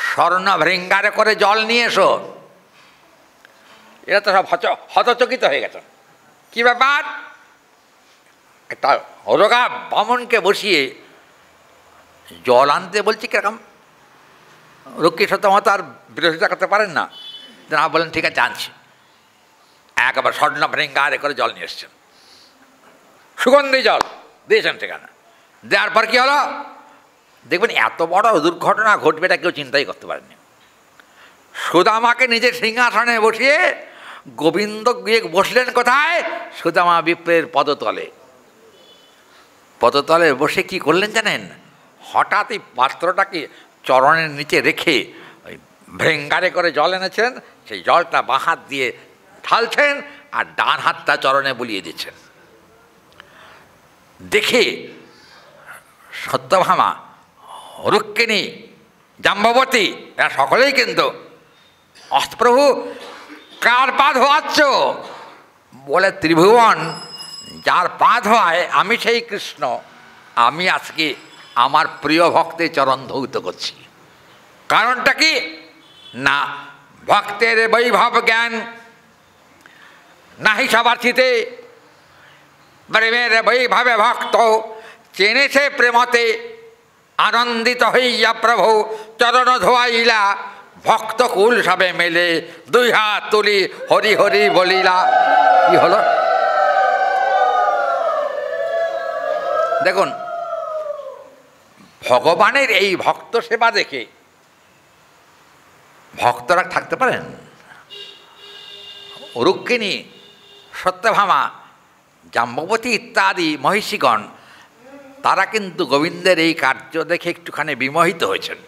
স্বর্ণ ভৃঙ্গারে করে জল নিয়ে এসো এরা তো সব হত হতচকিত হয়ে গেছে কি ব্যাপার একটা রোগা বামনকে বসিয়ে জল আনতে বলছি কিরকম রক্ষী সত্যমত আর বিরোধিতা করতে পারেন না জানাব বলেন ঠিক আছে আনছি একবার স্বর্ণ আরে করে জল নিয়ে এসছেন সুগন্ধি জল দিয়েছেন ঠিকানা দেওয়ার পর কী হলো দেখবেন এত বড় দুর্ঘটনা ঘটবে এটা কেউ চিন্তাই করতে পারেনি সুদামাকে নিজের সিংহাসনে বসিয়ে গোবিন্দ গিয়ে বসলেন কোথায় সুদামা বিপ্রের পদতলে পদতলে বসে কি করলেন জানেন হঠাৎই পাত্রটাকে চরণের নিচে রেখে ওই ভেঙ্গারে করে জল এনেছেন সেই জলটা বাঁ হাত দিয়ে ঢালছেন আর ডান হাতটা চরণে বুলিয়ে দিচ্ছেন দেখে সত্যভামা রুক্মিণী জাম্বাবতী এরা সকলেই কিন্তু অস্তপ্রভু কার পা ধোয়াচ্ছ বলে ত্রিভুবন যার পা ধোয়ায় আমি সেই কৃষ্ণ আমি আজকে আমার প্রিয় ভক্তে চরণ ধৌত করছি কারণটা কি না ভক্তের বৈভব জ্ঞান নাহি সবার্থিতে প্রেমের বৈভবে ভক্ত চেনেছে প্রেমতে আনন্দিত হইয়া প্রভু চরণ ধোয়াইলা ভক্ত কুল সবে মেলে দুই হাত তুলি হরি হরি বলিলা কি হলো দেখুন ভগবানের এই ভক্ত সেবা দেখে ভক্তরা থাকতে পারেন রুক্মিণী সত্যভামা জাম্বতী ইত্যাদি মহিষীগণ তারা কিন্তু গোবিন্দের এই কার্য দেখে একটুখানি বিমোহিত হয়েছেন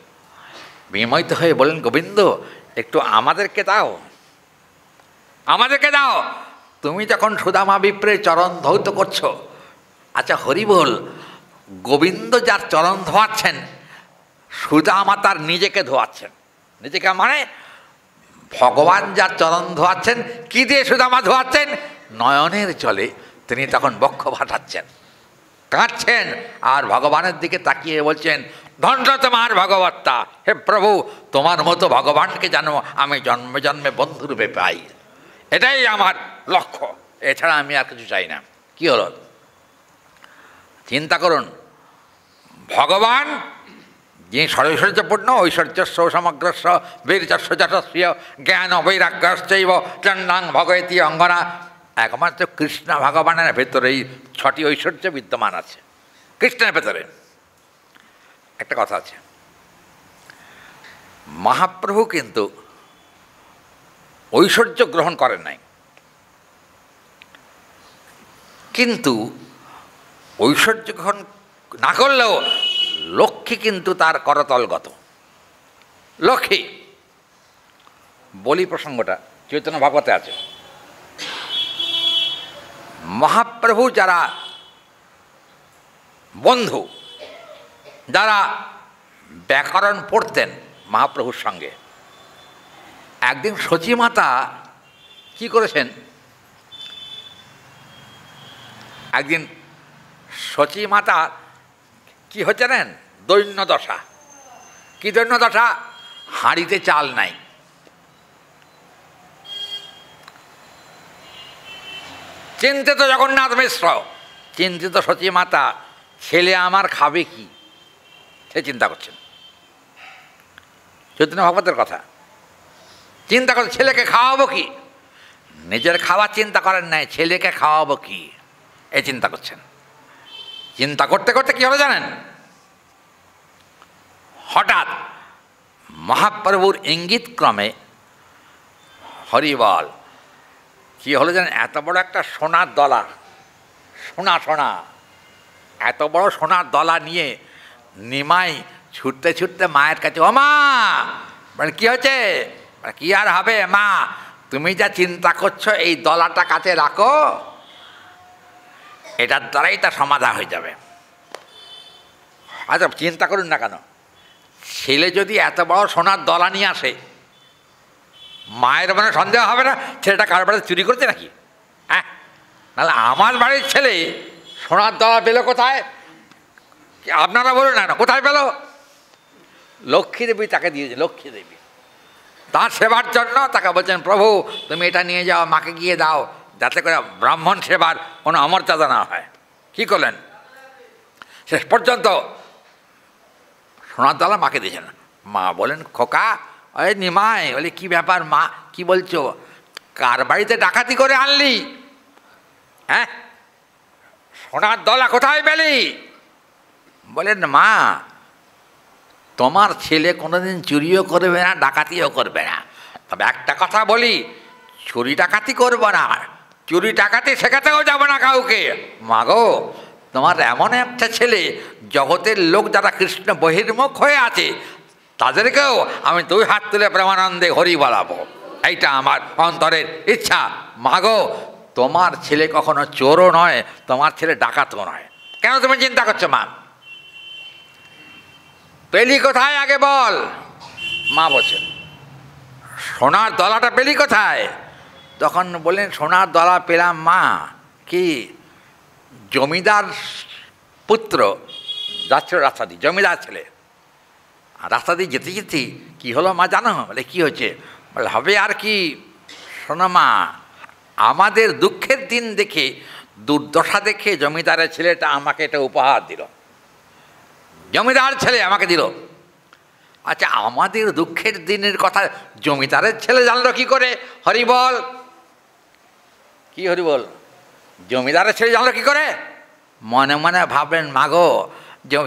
বিমোহিত হয়ে বলেন গোবিন্দ একটু আমাদেরকে দাও আমাদেরকে দাও তুমি যখন সুদামা বিপ্রে চরণ ধৌত করছো আচ্ছা হরিবোল গোবিন্দ যার চরণ ধোয়াচ্ছেন সুদামা তার নিজেকে ধোয়াচ্ছেন নিজেকে মানে ভগবান যার চরণ ধোয়াচ্ছেন কি দিয়ে সুদামা ধোয়াচ্ছেন নয়নের চলে তিনি তখন বক্ষ ভাটাচ্ছেন কাঁদছেন আর ভগবানের দিকে তাকিয়ে বলছেন ধন্য তোমার ভগবত্তা হে প্রভু তোমার মতো ভগবানকে যেন আমি জন্মে জন্মে বন্ধুরূপে পাই এটাই আমার লক্ষ্য এছাড়া আমি আর কিছু চাই না কি হলো চিন্তা করুন ভগবান যে সরৈশ্বর্যপূর্ণ ঐশ্বর্যস্ব সমগ্রস্ব বীর্যস্ব যশস্বীয় জ্ঞান বৈরাগ্যশ্চৈব চণ্ডাং ভগবতী অঙ্গনা একমাত্র কৃষ্ণ ভগবানের ভেতরেই ছটি ঐশ্বর্য বিদ্যমান আছে কৃষ্ণের ভেতরে একটা কথা আছে মহাপ্রভু কিন্তু ঐশ্বর্য গ্রহণ করেন নাই কিন্তু ঐশ্বর্য গ্রহণ না করলেও লক্ষ্মী কিন্তু তার করতলগত লক্ষ্মী বলি প্রসঙ্গটা চৈতন্য ভাগবতে আছে মহাপ্রভু যারা বন্ধু যারা ব্যাকরণ পড়তেন মহাপ্রভুর সঙ্গে একদিন মাতা কি করেছেন একদিন মাতা কি হচ্ছে নেন দৈন্য দশা কি দৈন্য দশা হাঁড়িতে চাল নাই চিন্তিত জগন্নাথ মিশ্র চিন্তিত সতী মাতা ছেলে আমার খাবে কি সে চিন্তা করছেন চৈতন্য ভগবতের কথা চিন্তা করছে ছেলেকে খাওয়াবো কি নিজের খাওয়ার চিন্তা করেন নাই ছেলেকে খাওয়াবো কি এ চিন্তা করছেন চিন্তা করতে করতে কী হলো জানেন হঠাৎ মহাপ্রভুর ইঙ্গিত ক্রমে হরিবল কি হলো জানেন এত বড় একটা সোনার দলা সোনা সোনা এত বড় সোনার দলা নিয়ে নিমাই ছুটতে ছুটতে মায়ের কাছে ও মা মানে কী হয়েছে মানে কী আর হবে মা তুমি যা চিন্তা করছো এই দলাটা কাছে রাখো এটার দ্বারাই তার সমাধা হয়ে যাবে আচ্ছা চিন্তা করুন না কেন ছেলে যদি এত বড় সোনার দলা নিয়ে আসে মায়ের মনে সন্দেহ হবে না ছেলেটা কার বাড়িতে চুরি করতে নাকি হ্যাঁ না আমার বাড়ির ছেলে সোনার দলা পেলো কোথায় আপনারা বলুন না কোথায় পেলো লক্ষ্মী দেবী তাকে দিয়েছে লক্ষ্মী দেবী তার সেবার জন্য তাকে বলছেন প্রভু তুমি এটা নিয়ে যাও মাকে গিয়ে দাও যাতে করে ব্রাহ্মণ সেবার কোনো অমর্যাদা না হয় কি করলেন শেষ পর্যন্ত সোনার দালা মাকে দিয়েছেন মা বলেন খোকা ওই নিমায় বলে কি ব্যাপার মা কি বলছো কার বাড়িতে ডাকাতি করে আনলি হ্যাঁ সোনার দলা কোথায় পেলি বলেন মা তোমার ছেলে কোনোদিন চুরিও করবে না ডাকাতিও করবে না তবে একটা কথা বলি চুরি ডাকাতি করবো না চুরি টাকাতে শেখাতেও যাবে না কাউকে মাগো তোমার এমন একটা ছেলে জগতের লোক যারা কৃষ্ণ বহির্মুখ হয়ে আছে তাদেরকেও আমি দুই হাত তুলে প্রেমানন্দে হরি বলাবো এইটা আমার অন্তরের ইচ্ছা মাগো তোমার ছেলে কখনো চোরও নয় তোমার ছেলে ডাকাতও নয় কেন তুমি চিন্তা করছো মা পেলি কোথায় আগে বল মা বলছেন সোনার দলাটা পেলি কোথায় তখন বললেন সোনার দলা পেলাম মা কি জমিদার পুত্র যাচ্ছিল রাস্তা দিয়ে জমিদার ছেলে রাস্তা দিয়ে যেতে যেতে কী হলো মা জানো বলে কী হয়েছে বলে হবে আর কি শোনো মা আমাদের দুঃখের দিন দেখে দুর্দশা দেখে জমিদারের ছেলেটা আমাকে এটা উপহার দিল জমিদার ছেলে আমাকে দিল আচ্ছা আমাদের দুঃখের দিনের কথা জমিদারের ছেলে জানলো কি করে হরিবল কি হরি বল জমিদারের ছেলে জানলো কি করে মনে মনে ভাবলেন মাগো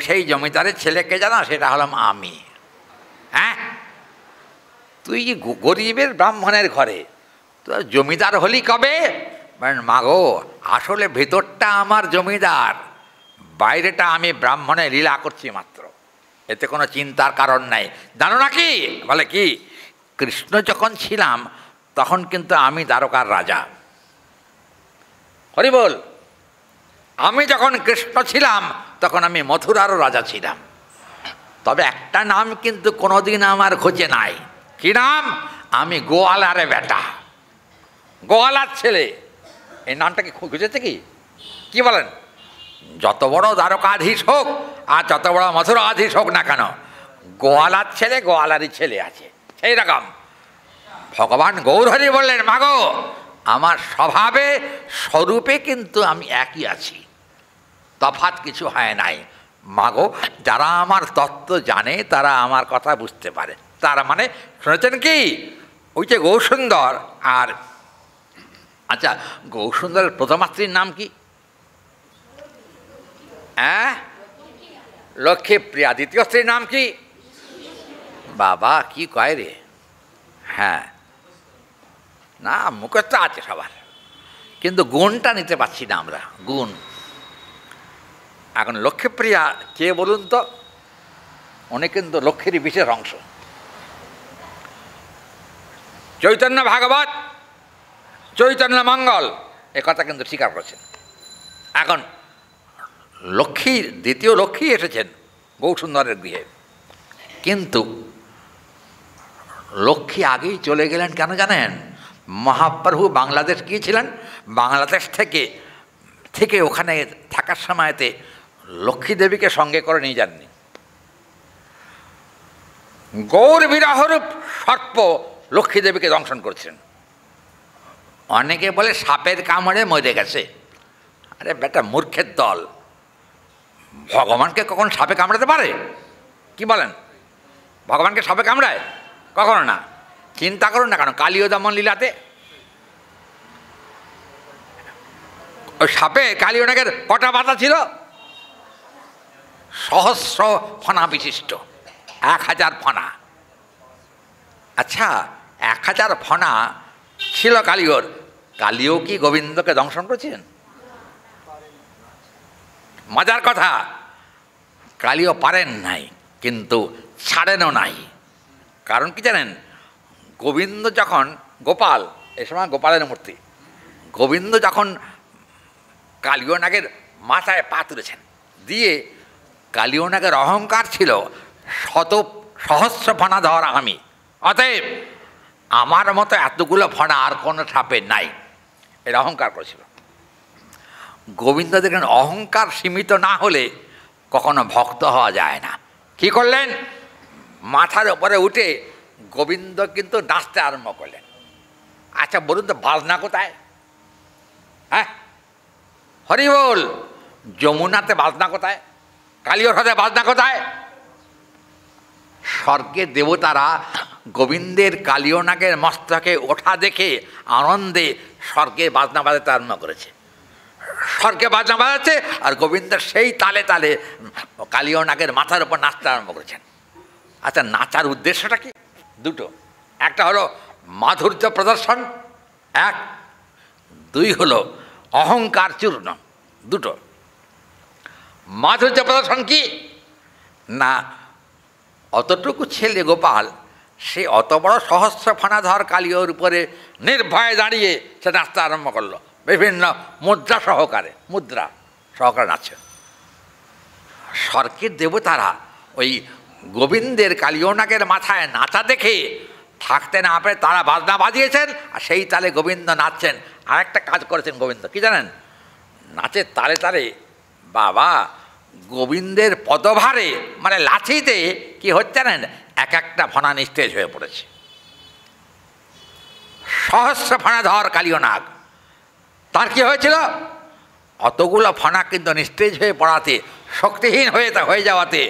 সেই জমিদারের ছেলেকে জানো সেটা হলাম আমি হ্যাঁ তুই গরিবের ব্রাহ্মণের ঘরে তো জমিদার হলি কবে মাগো আসলে ভেতরটা আমার জমিদার বাইরেটা আমি ব্রাহ্মণে লীলা করছি মাত্র এতে কোনো চিন্তার কারণ নাই জানো নাকি বলে কি কৃষ্ণ যখন ছিলাম তখন কিন্তু আমি দ্বারকার রাজা হরি বল আমি যখন কৃষ্ণ ছিলাম তখন আমি মথুরারও রাজা ছিলাম তবে একটা নাম কিন্তু কোনোদিন আমার খোঁজে নাই কি নাম আমি গোয়ালারে বেটা গোয়ালার ছেলে এই নামটা কি খুঁজেছে কি কি বলেন যত বড় দ্বারকাধীশ হোক আর যত বড় মথুরাধীশ হোক না কেন গোয়ালার ছেলে গোয়ালারই ছেলে আছে সেই রকম ভগবান গৌরহরি বললেন মাগো আমার স্বভাবে স্বরূপে কিন্তু আমি একই আছি তফাত কিছু হয় নাই মাগো যারা আমার তত্ত্ব জানে তারা আমার কথা বুঝতে পারে তারা মানে শুনেছেন কি ওই যে গৌসুন্দর আর আচ্ছা গৌসুন্দরের প্রথমাত্রীর নাম কি হ্যাঁ লক্ষ্মীপ্রিয়া দ্বিতীয় স্ত্রীর নাম কি বাবা কি কয় রে হ্যাঁ না মুখস্থ আছে সবার কিন্তু গুণটা নিতে পারছি না আমরা গুণ এখন লক্ষ্মীপ্রিয়া কে বলুন তো উনি কিন্তু লক্ষ্মীর বিশেষ অংশ চৈতন্য ভাগবত চৈতন্য মঙ্গল এ কথা কিন্তু স্বীকার করছেন এখন লক্ষ্মী দ্বিতীয় লক্ষ্মী এসেছেন গৌসুন্দরের গৃহে কিন্তু লক্ষ্মী আগেই চলে গেলেন কেন জানেন মহাপ্রভু বাংলাদেশ গিয়েছিলেন বাংলাদেশ থেকে থেকে ওখানে থাকার সময়তে লক্ষ্মী দেবীকে সঙ্গে করে নিয়ে যাননি গৌর বিরাহরূপ সর্প লক্ষ্মী দেবীকে দংশন করছেন অনেকে বলে সাপের কামড়ে মরে গেছে আরে বেটা মূর্খের দল ভগবানকে কখন সাপে কামড়াতে পারে কি বলেন ভগবানকে সাপে কামড়ায় কখনো না চিন্তা করুন না কেন কালীয় দমন লীলাতে ওই সাপে কালী ওনাকের কটা বাতা ছিল সহস্র ফনা বিশিষ্ট এক হাজার ফনা আচ্ছা এক হাজার ফনা ছিল কালীয়র কালীয় কি গোবিন্দকে দংশন করেছিলেন মজার কথা কালীয় পারেন নাই কিন্তু ছাড়েনও নাই কারণ কি জানেন গোবিন্দ যখন গোপাল এ সময় গোপালের মূর্তি গোবিন্দ যখন কালিওনাগের মাথায় পা তুলেছেন দিয়ে কালিওনাগের অহংকার ছিল শত সহস্র ফনা ধর আমি অতএব আমার মতো এতগুলো ফনা আর কোনো সাপের নাই এর অহংকার করেছিল গোবিন্দ দেখলেন অহংকার সীমিত না হলে কখনো ভক্ত হওয়া যায় না কি করলেন মাথার উপরে উঠে গোবিন্দ কিন্তু নাচতে আরম্ভ করলেন আচ্ছা বলুন তো বাজনা কোথায় হ্যাঁ হরি বল যমুনাতে বাজনা কোথায় কালীয় খাতে বাজনা কোথায় স্বর্গে দেবতারা গোবিন্দের কালিয়নাগের মস্তকে ওঠা দেখে আনন্দে স্বর্গে বাজনা বাজাতে আরম্ভ করেছে স্বর্গে বাজনা বাজাচ্ছে আর গোবিন্দ সেই তালে তালে কালিয়নাগের মাথার উপর নাচতে আরম্ভ করেছেন আচ্ছা নাচার উদ্দেশ্যটা কি দুটো একটা হলো মাধুর্য প্রদর্শন এক দুই হলো অহংকার চূর্ণ দুটো মাধুর্য প্রদর্শন কি না অতটুকু ছেলে গোপাল সে অত বড় সহস্র ফানাধর কালীয়র উপরে নির্ভয়ে দাঁড়িয়ে সে নাচতে আরম্ভ করলো বিভিন্ন মুদ্রা সহকারে মুদ্রা সহকারে নাচছে স্বর্গের দেবতারা ওই গোবিন্দের কালীয়নাগের মাথায় নাচা দেখে থাকতে না পেরে তারা বাজনা বাজিয়েছেন আর সেই তালে গোবিন্দ নাচছেন আরেকটা কাজ করেছেন গোবিন্দ কি জানেন নাচের তালে তালে বাবা গোবিন্দের পদভারে মানে লাঠিতে কি হচ্ছে না এক একটা ফনা নিস্তেজ হয়ে পড়েছে সহস্র ফনা ধর কালীয়নাগ তার কি হয়েছিল অতগুলো ফণা কিন্তু নিস্তেজ হয়ে পড়াতে শক্তিহীন হয়ে হয়ে যাওয়াতে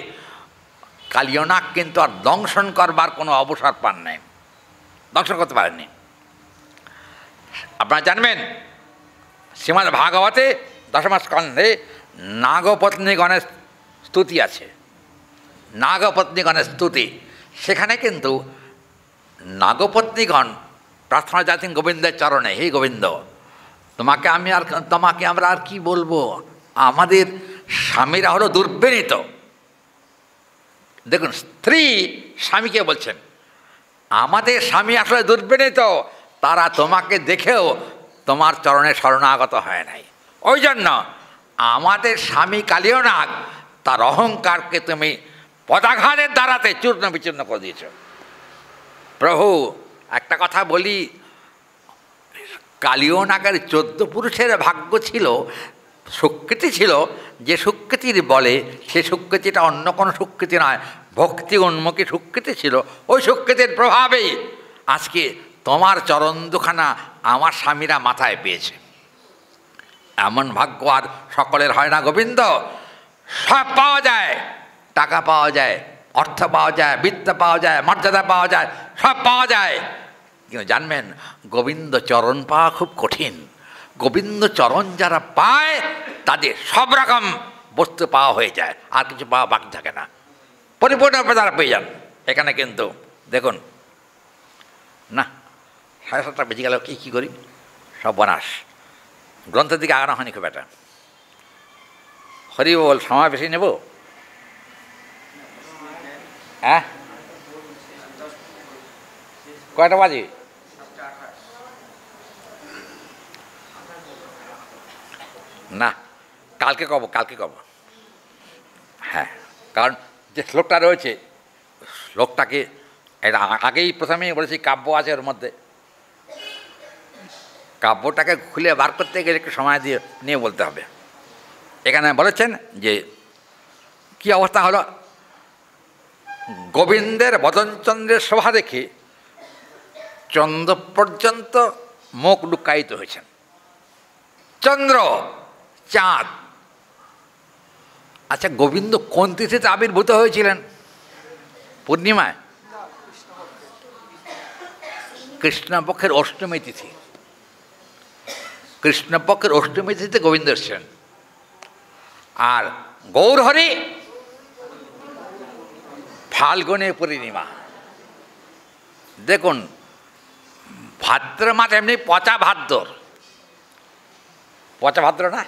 কালিয়নাক কিন্তু আর দংশন করবার কোনো অবসর পান নাই দংশন করতে পারেননি আপনারা জানবেন শ্রীমান ভাগবতে নাগপত্নী নাগপত্নীগণের স্তুতি আছে নাগপত্নীগণের স্তুতি সেখানে কিন্তু নাগপত্নীগণ প্রার্থনা জাতিন গোবিন্দের চরণে হে গোবিন্দ তোমাকে আমি আর তোমাকে আমরা আর কি বলবো আমাদের স্বামীরা হলো দুর্বিনীত দেখুন স্ত্রী স্বামীকে বলছেন আমাদের স্বামী আসলে দুর্বিনীত তারা তোমাকে দেখেও তোমার চরণে শরণাগত হয় নাই ওই জন্য আমাদের স্বামী নাগ তার অহংকারকে তুমি পদাঘাতের দ্বারাতে চূর্ণ বিচূর্ণ করে দিয়েছ প্রভু একটা কথা বলি নাগের চোদ্দ পুরুষের ভাগ্য ছিল সুকৃতি ছিল যে সুকৃতির বলে সে সুকৃতিটা অন্য কোনো সুকৃতি নয় ভক্তি উন্মুখী সুকৃতি ছিল ওই সুকৃতির প্রভাবেই আজকে তোমার চরণ দুখানা আমার স্বামীরা মাথায় পেয়েছে এমন ভাগ্য আর সকলের হয় না গোবিন্দ সব পাওয়া যায় টাকা পাওয়া যায় অর্থ পাওয়া যায় বিদ্যা পাওয়া যায় মর্যাদা পাওয়া যায় সব পাওয়া যায় কিন্তু জানবেন গোবিন্দ চরণ পাওয়া খুব কঠিন গোবিন্দচরণ যারা পায় তাদের সব রকম বস্তু পাওয়া হয়ে যায় আর কিছু পাওয়া বাকি থাকে না পরিপূর্ণরূপে তারা পেয়ে যান এখানে কিন্তু দেখুন না সাড়ে সাতটা বেজে গেল কী কী করি সব বনাস গ্রন্থের দিকে আগানো হয়নি খুব একটা হরি বল সময় বেশি নেব হ্যাঁ কয়টা বাজে না কালকে কব কালকে কব হ্যাঁ কারণ যে শ্লোকটা রয়েছে শ্লোকটাকে এটা আগেই প্রথমেই বলেছি কাব্য আছে ওর মধ্যে কাব্যটাকে খুলে বার করতে গেলে একটু সময় দিয়ে নিয়ে বলতে হবে এখানে বলেছেন যে কি অবস্থা হলো গোবিন্দের বদনচন্দ্রের সভা দেখে চন্দ্র পর্যন্ত মুখ লুকায়িত হয়েছেন চন্দ্র চাঁদ আচ্ছা গোবিন্দ কোন তিথিতে আবির্ভূত হয়েছিলেন পূর্ণিমায় কৃষ্ণপক্ষের অষ্টমী তিথি কৃষ্ণপক্ষের অষ্টমী তিথিতে গোবিন্দ এসছেন আর গৌরহরি ফাল্গুনে পূর্ণিমা দেখুন ভাদ্র মাস এমনি পচা ভাদ্র পচা ভাদ্র না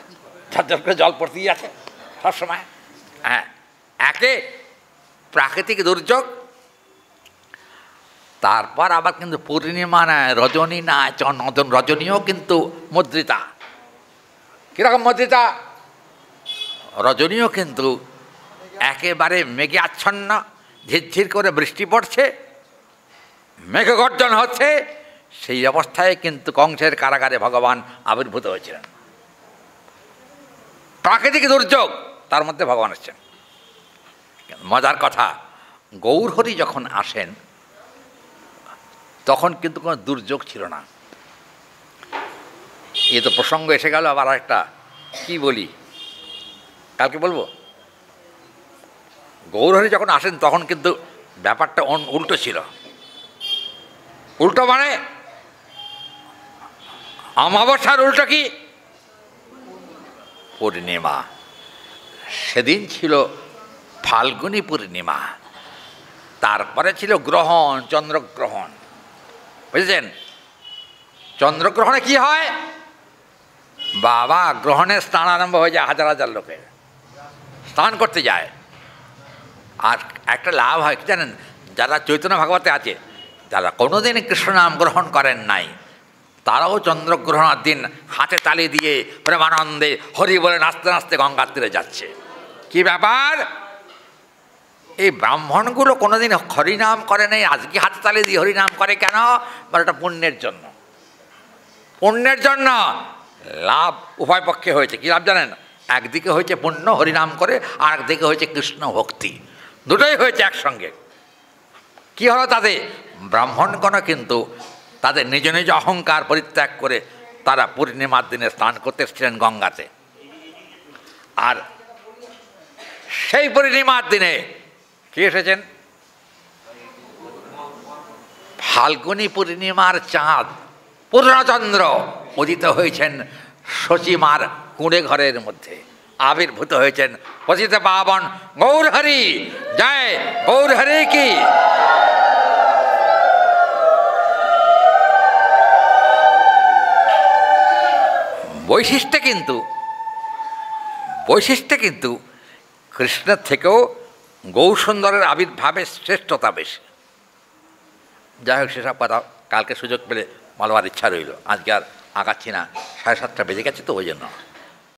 ঝরঝর জল পড়তেই আছে সবসময় হ্যাঁ একে প্রাকৃতিক দুর্যোগ তারপর আবার কিন্তু পূর্ণিমা নয় রজনী নয় চন্দন রজনীও কিন্তু মুদ্রিতা কীরকম মুদ্রিতা রজনীও কিন্তু একেবারে মেঘে আচ্ছন্ন ঝিরঝির করে বৃষ্টি পড়ছে মেঘগর্জন হচ্ছে সেই অবস্থায় কিন্তু কংসের কারাগারে ভগবান আবির্ভূত হয়েছিলেন প্রাকৃতিক দুর্যোগ তার মধ্যে ভগবান এসছেন মজার কথা গৌরহরি যখন আসেন তখন কিন্তু কোনো দুর্যোগ ছিল না এ তো প্রসঙ্গ এসে গেল আবার একটা কি বলি কালকে বলবো গৌরহরি যখন আসেন তখন কিন্তু ব্যাপারটা অন উল্টো ছিল উল্টো মানে অমাবস্যার উল্টো কি পূর্ণিমা সেদিন ছিল ফাল্গুনী পূর্ণিমা তারপরে ছিল গ্রহণ চন্দ্রগ্রহণ বুঝেছেন চন্দ্রগ্রহণে কি হয় বাবা গ্রহণের স্নান আরম্ভ হয়ে যায় হাজার হাজার লোকের স্নান করতে যায় আর একটা লাভ হয় কি জানেন যারা চৈতন্য ভাগবতে আছে যারা কোনোদিন কৃষ্ণ নাম গ্রহণ করেন নাই তারাও চন্দ্রগ্রহণের দিন হাতে তালি দিয়ে প্রেমানন্দে হরি বলে নাচতে নাচতে গঙ্গার তীরে যাচ্ছে কি ব্যাপার এই ব্রাহ্মণগুলো কোনোদিন হরিনাম করে নেই আজকে হাতে তালি দিয়ে হরিনাম করে কেন বলে এটা পুণ্যের জন্য পুণ্যের জন্য লাভ উভয় পক্ষে হয়েছে কী লাভ জানেন একদিকে হয়েছে পুণ্য হরিনাম করে আর একদিকে হয়েছে কৃষ্ণ ভক্তি দুটোই হয়েছে একসঙ্গে কি হলো তাতে ব্রাহ্মণগণ কিন্তু তাদের নিজ নিজ অহংকার পরিত্যাগ করে তারা পূর্ণিমার দিনে স্নান করতে এসেছিলেন গঙ্গাতে আর সেই পূর্ণিমার দিনে কি এসেছেন ফাল্গুনী পূর্ণিমার চাঁদ পূর্ণচন্দ্র উদিত হয়েছেন শচীমার কুঁড়ে ঘরের মধ্যে আবির্ভূত হয়েছেন পতিত পাবন গৌরহরি জয় গৌরহরি কি বৈশিষ্ট্যে কিন্তু বৈশিষ্ট্য কিন্তু কৃষ্ণের থেকেও গৌসুন্দরের আবির্ভাবের শ্রেষ্ঠতা বেশি যাই হোক সেসব কথা কালকে সুযোগ পেলে মালবার ইচ্ছা রইল আজকে আর আঁকাচ্ছি না সাড়ে সাতটা বেজে গেছে তো ওই জন্য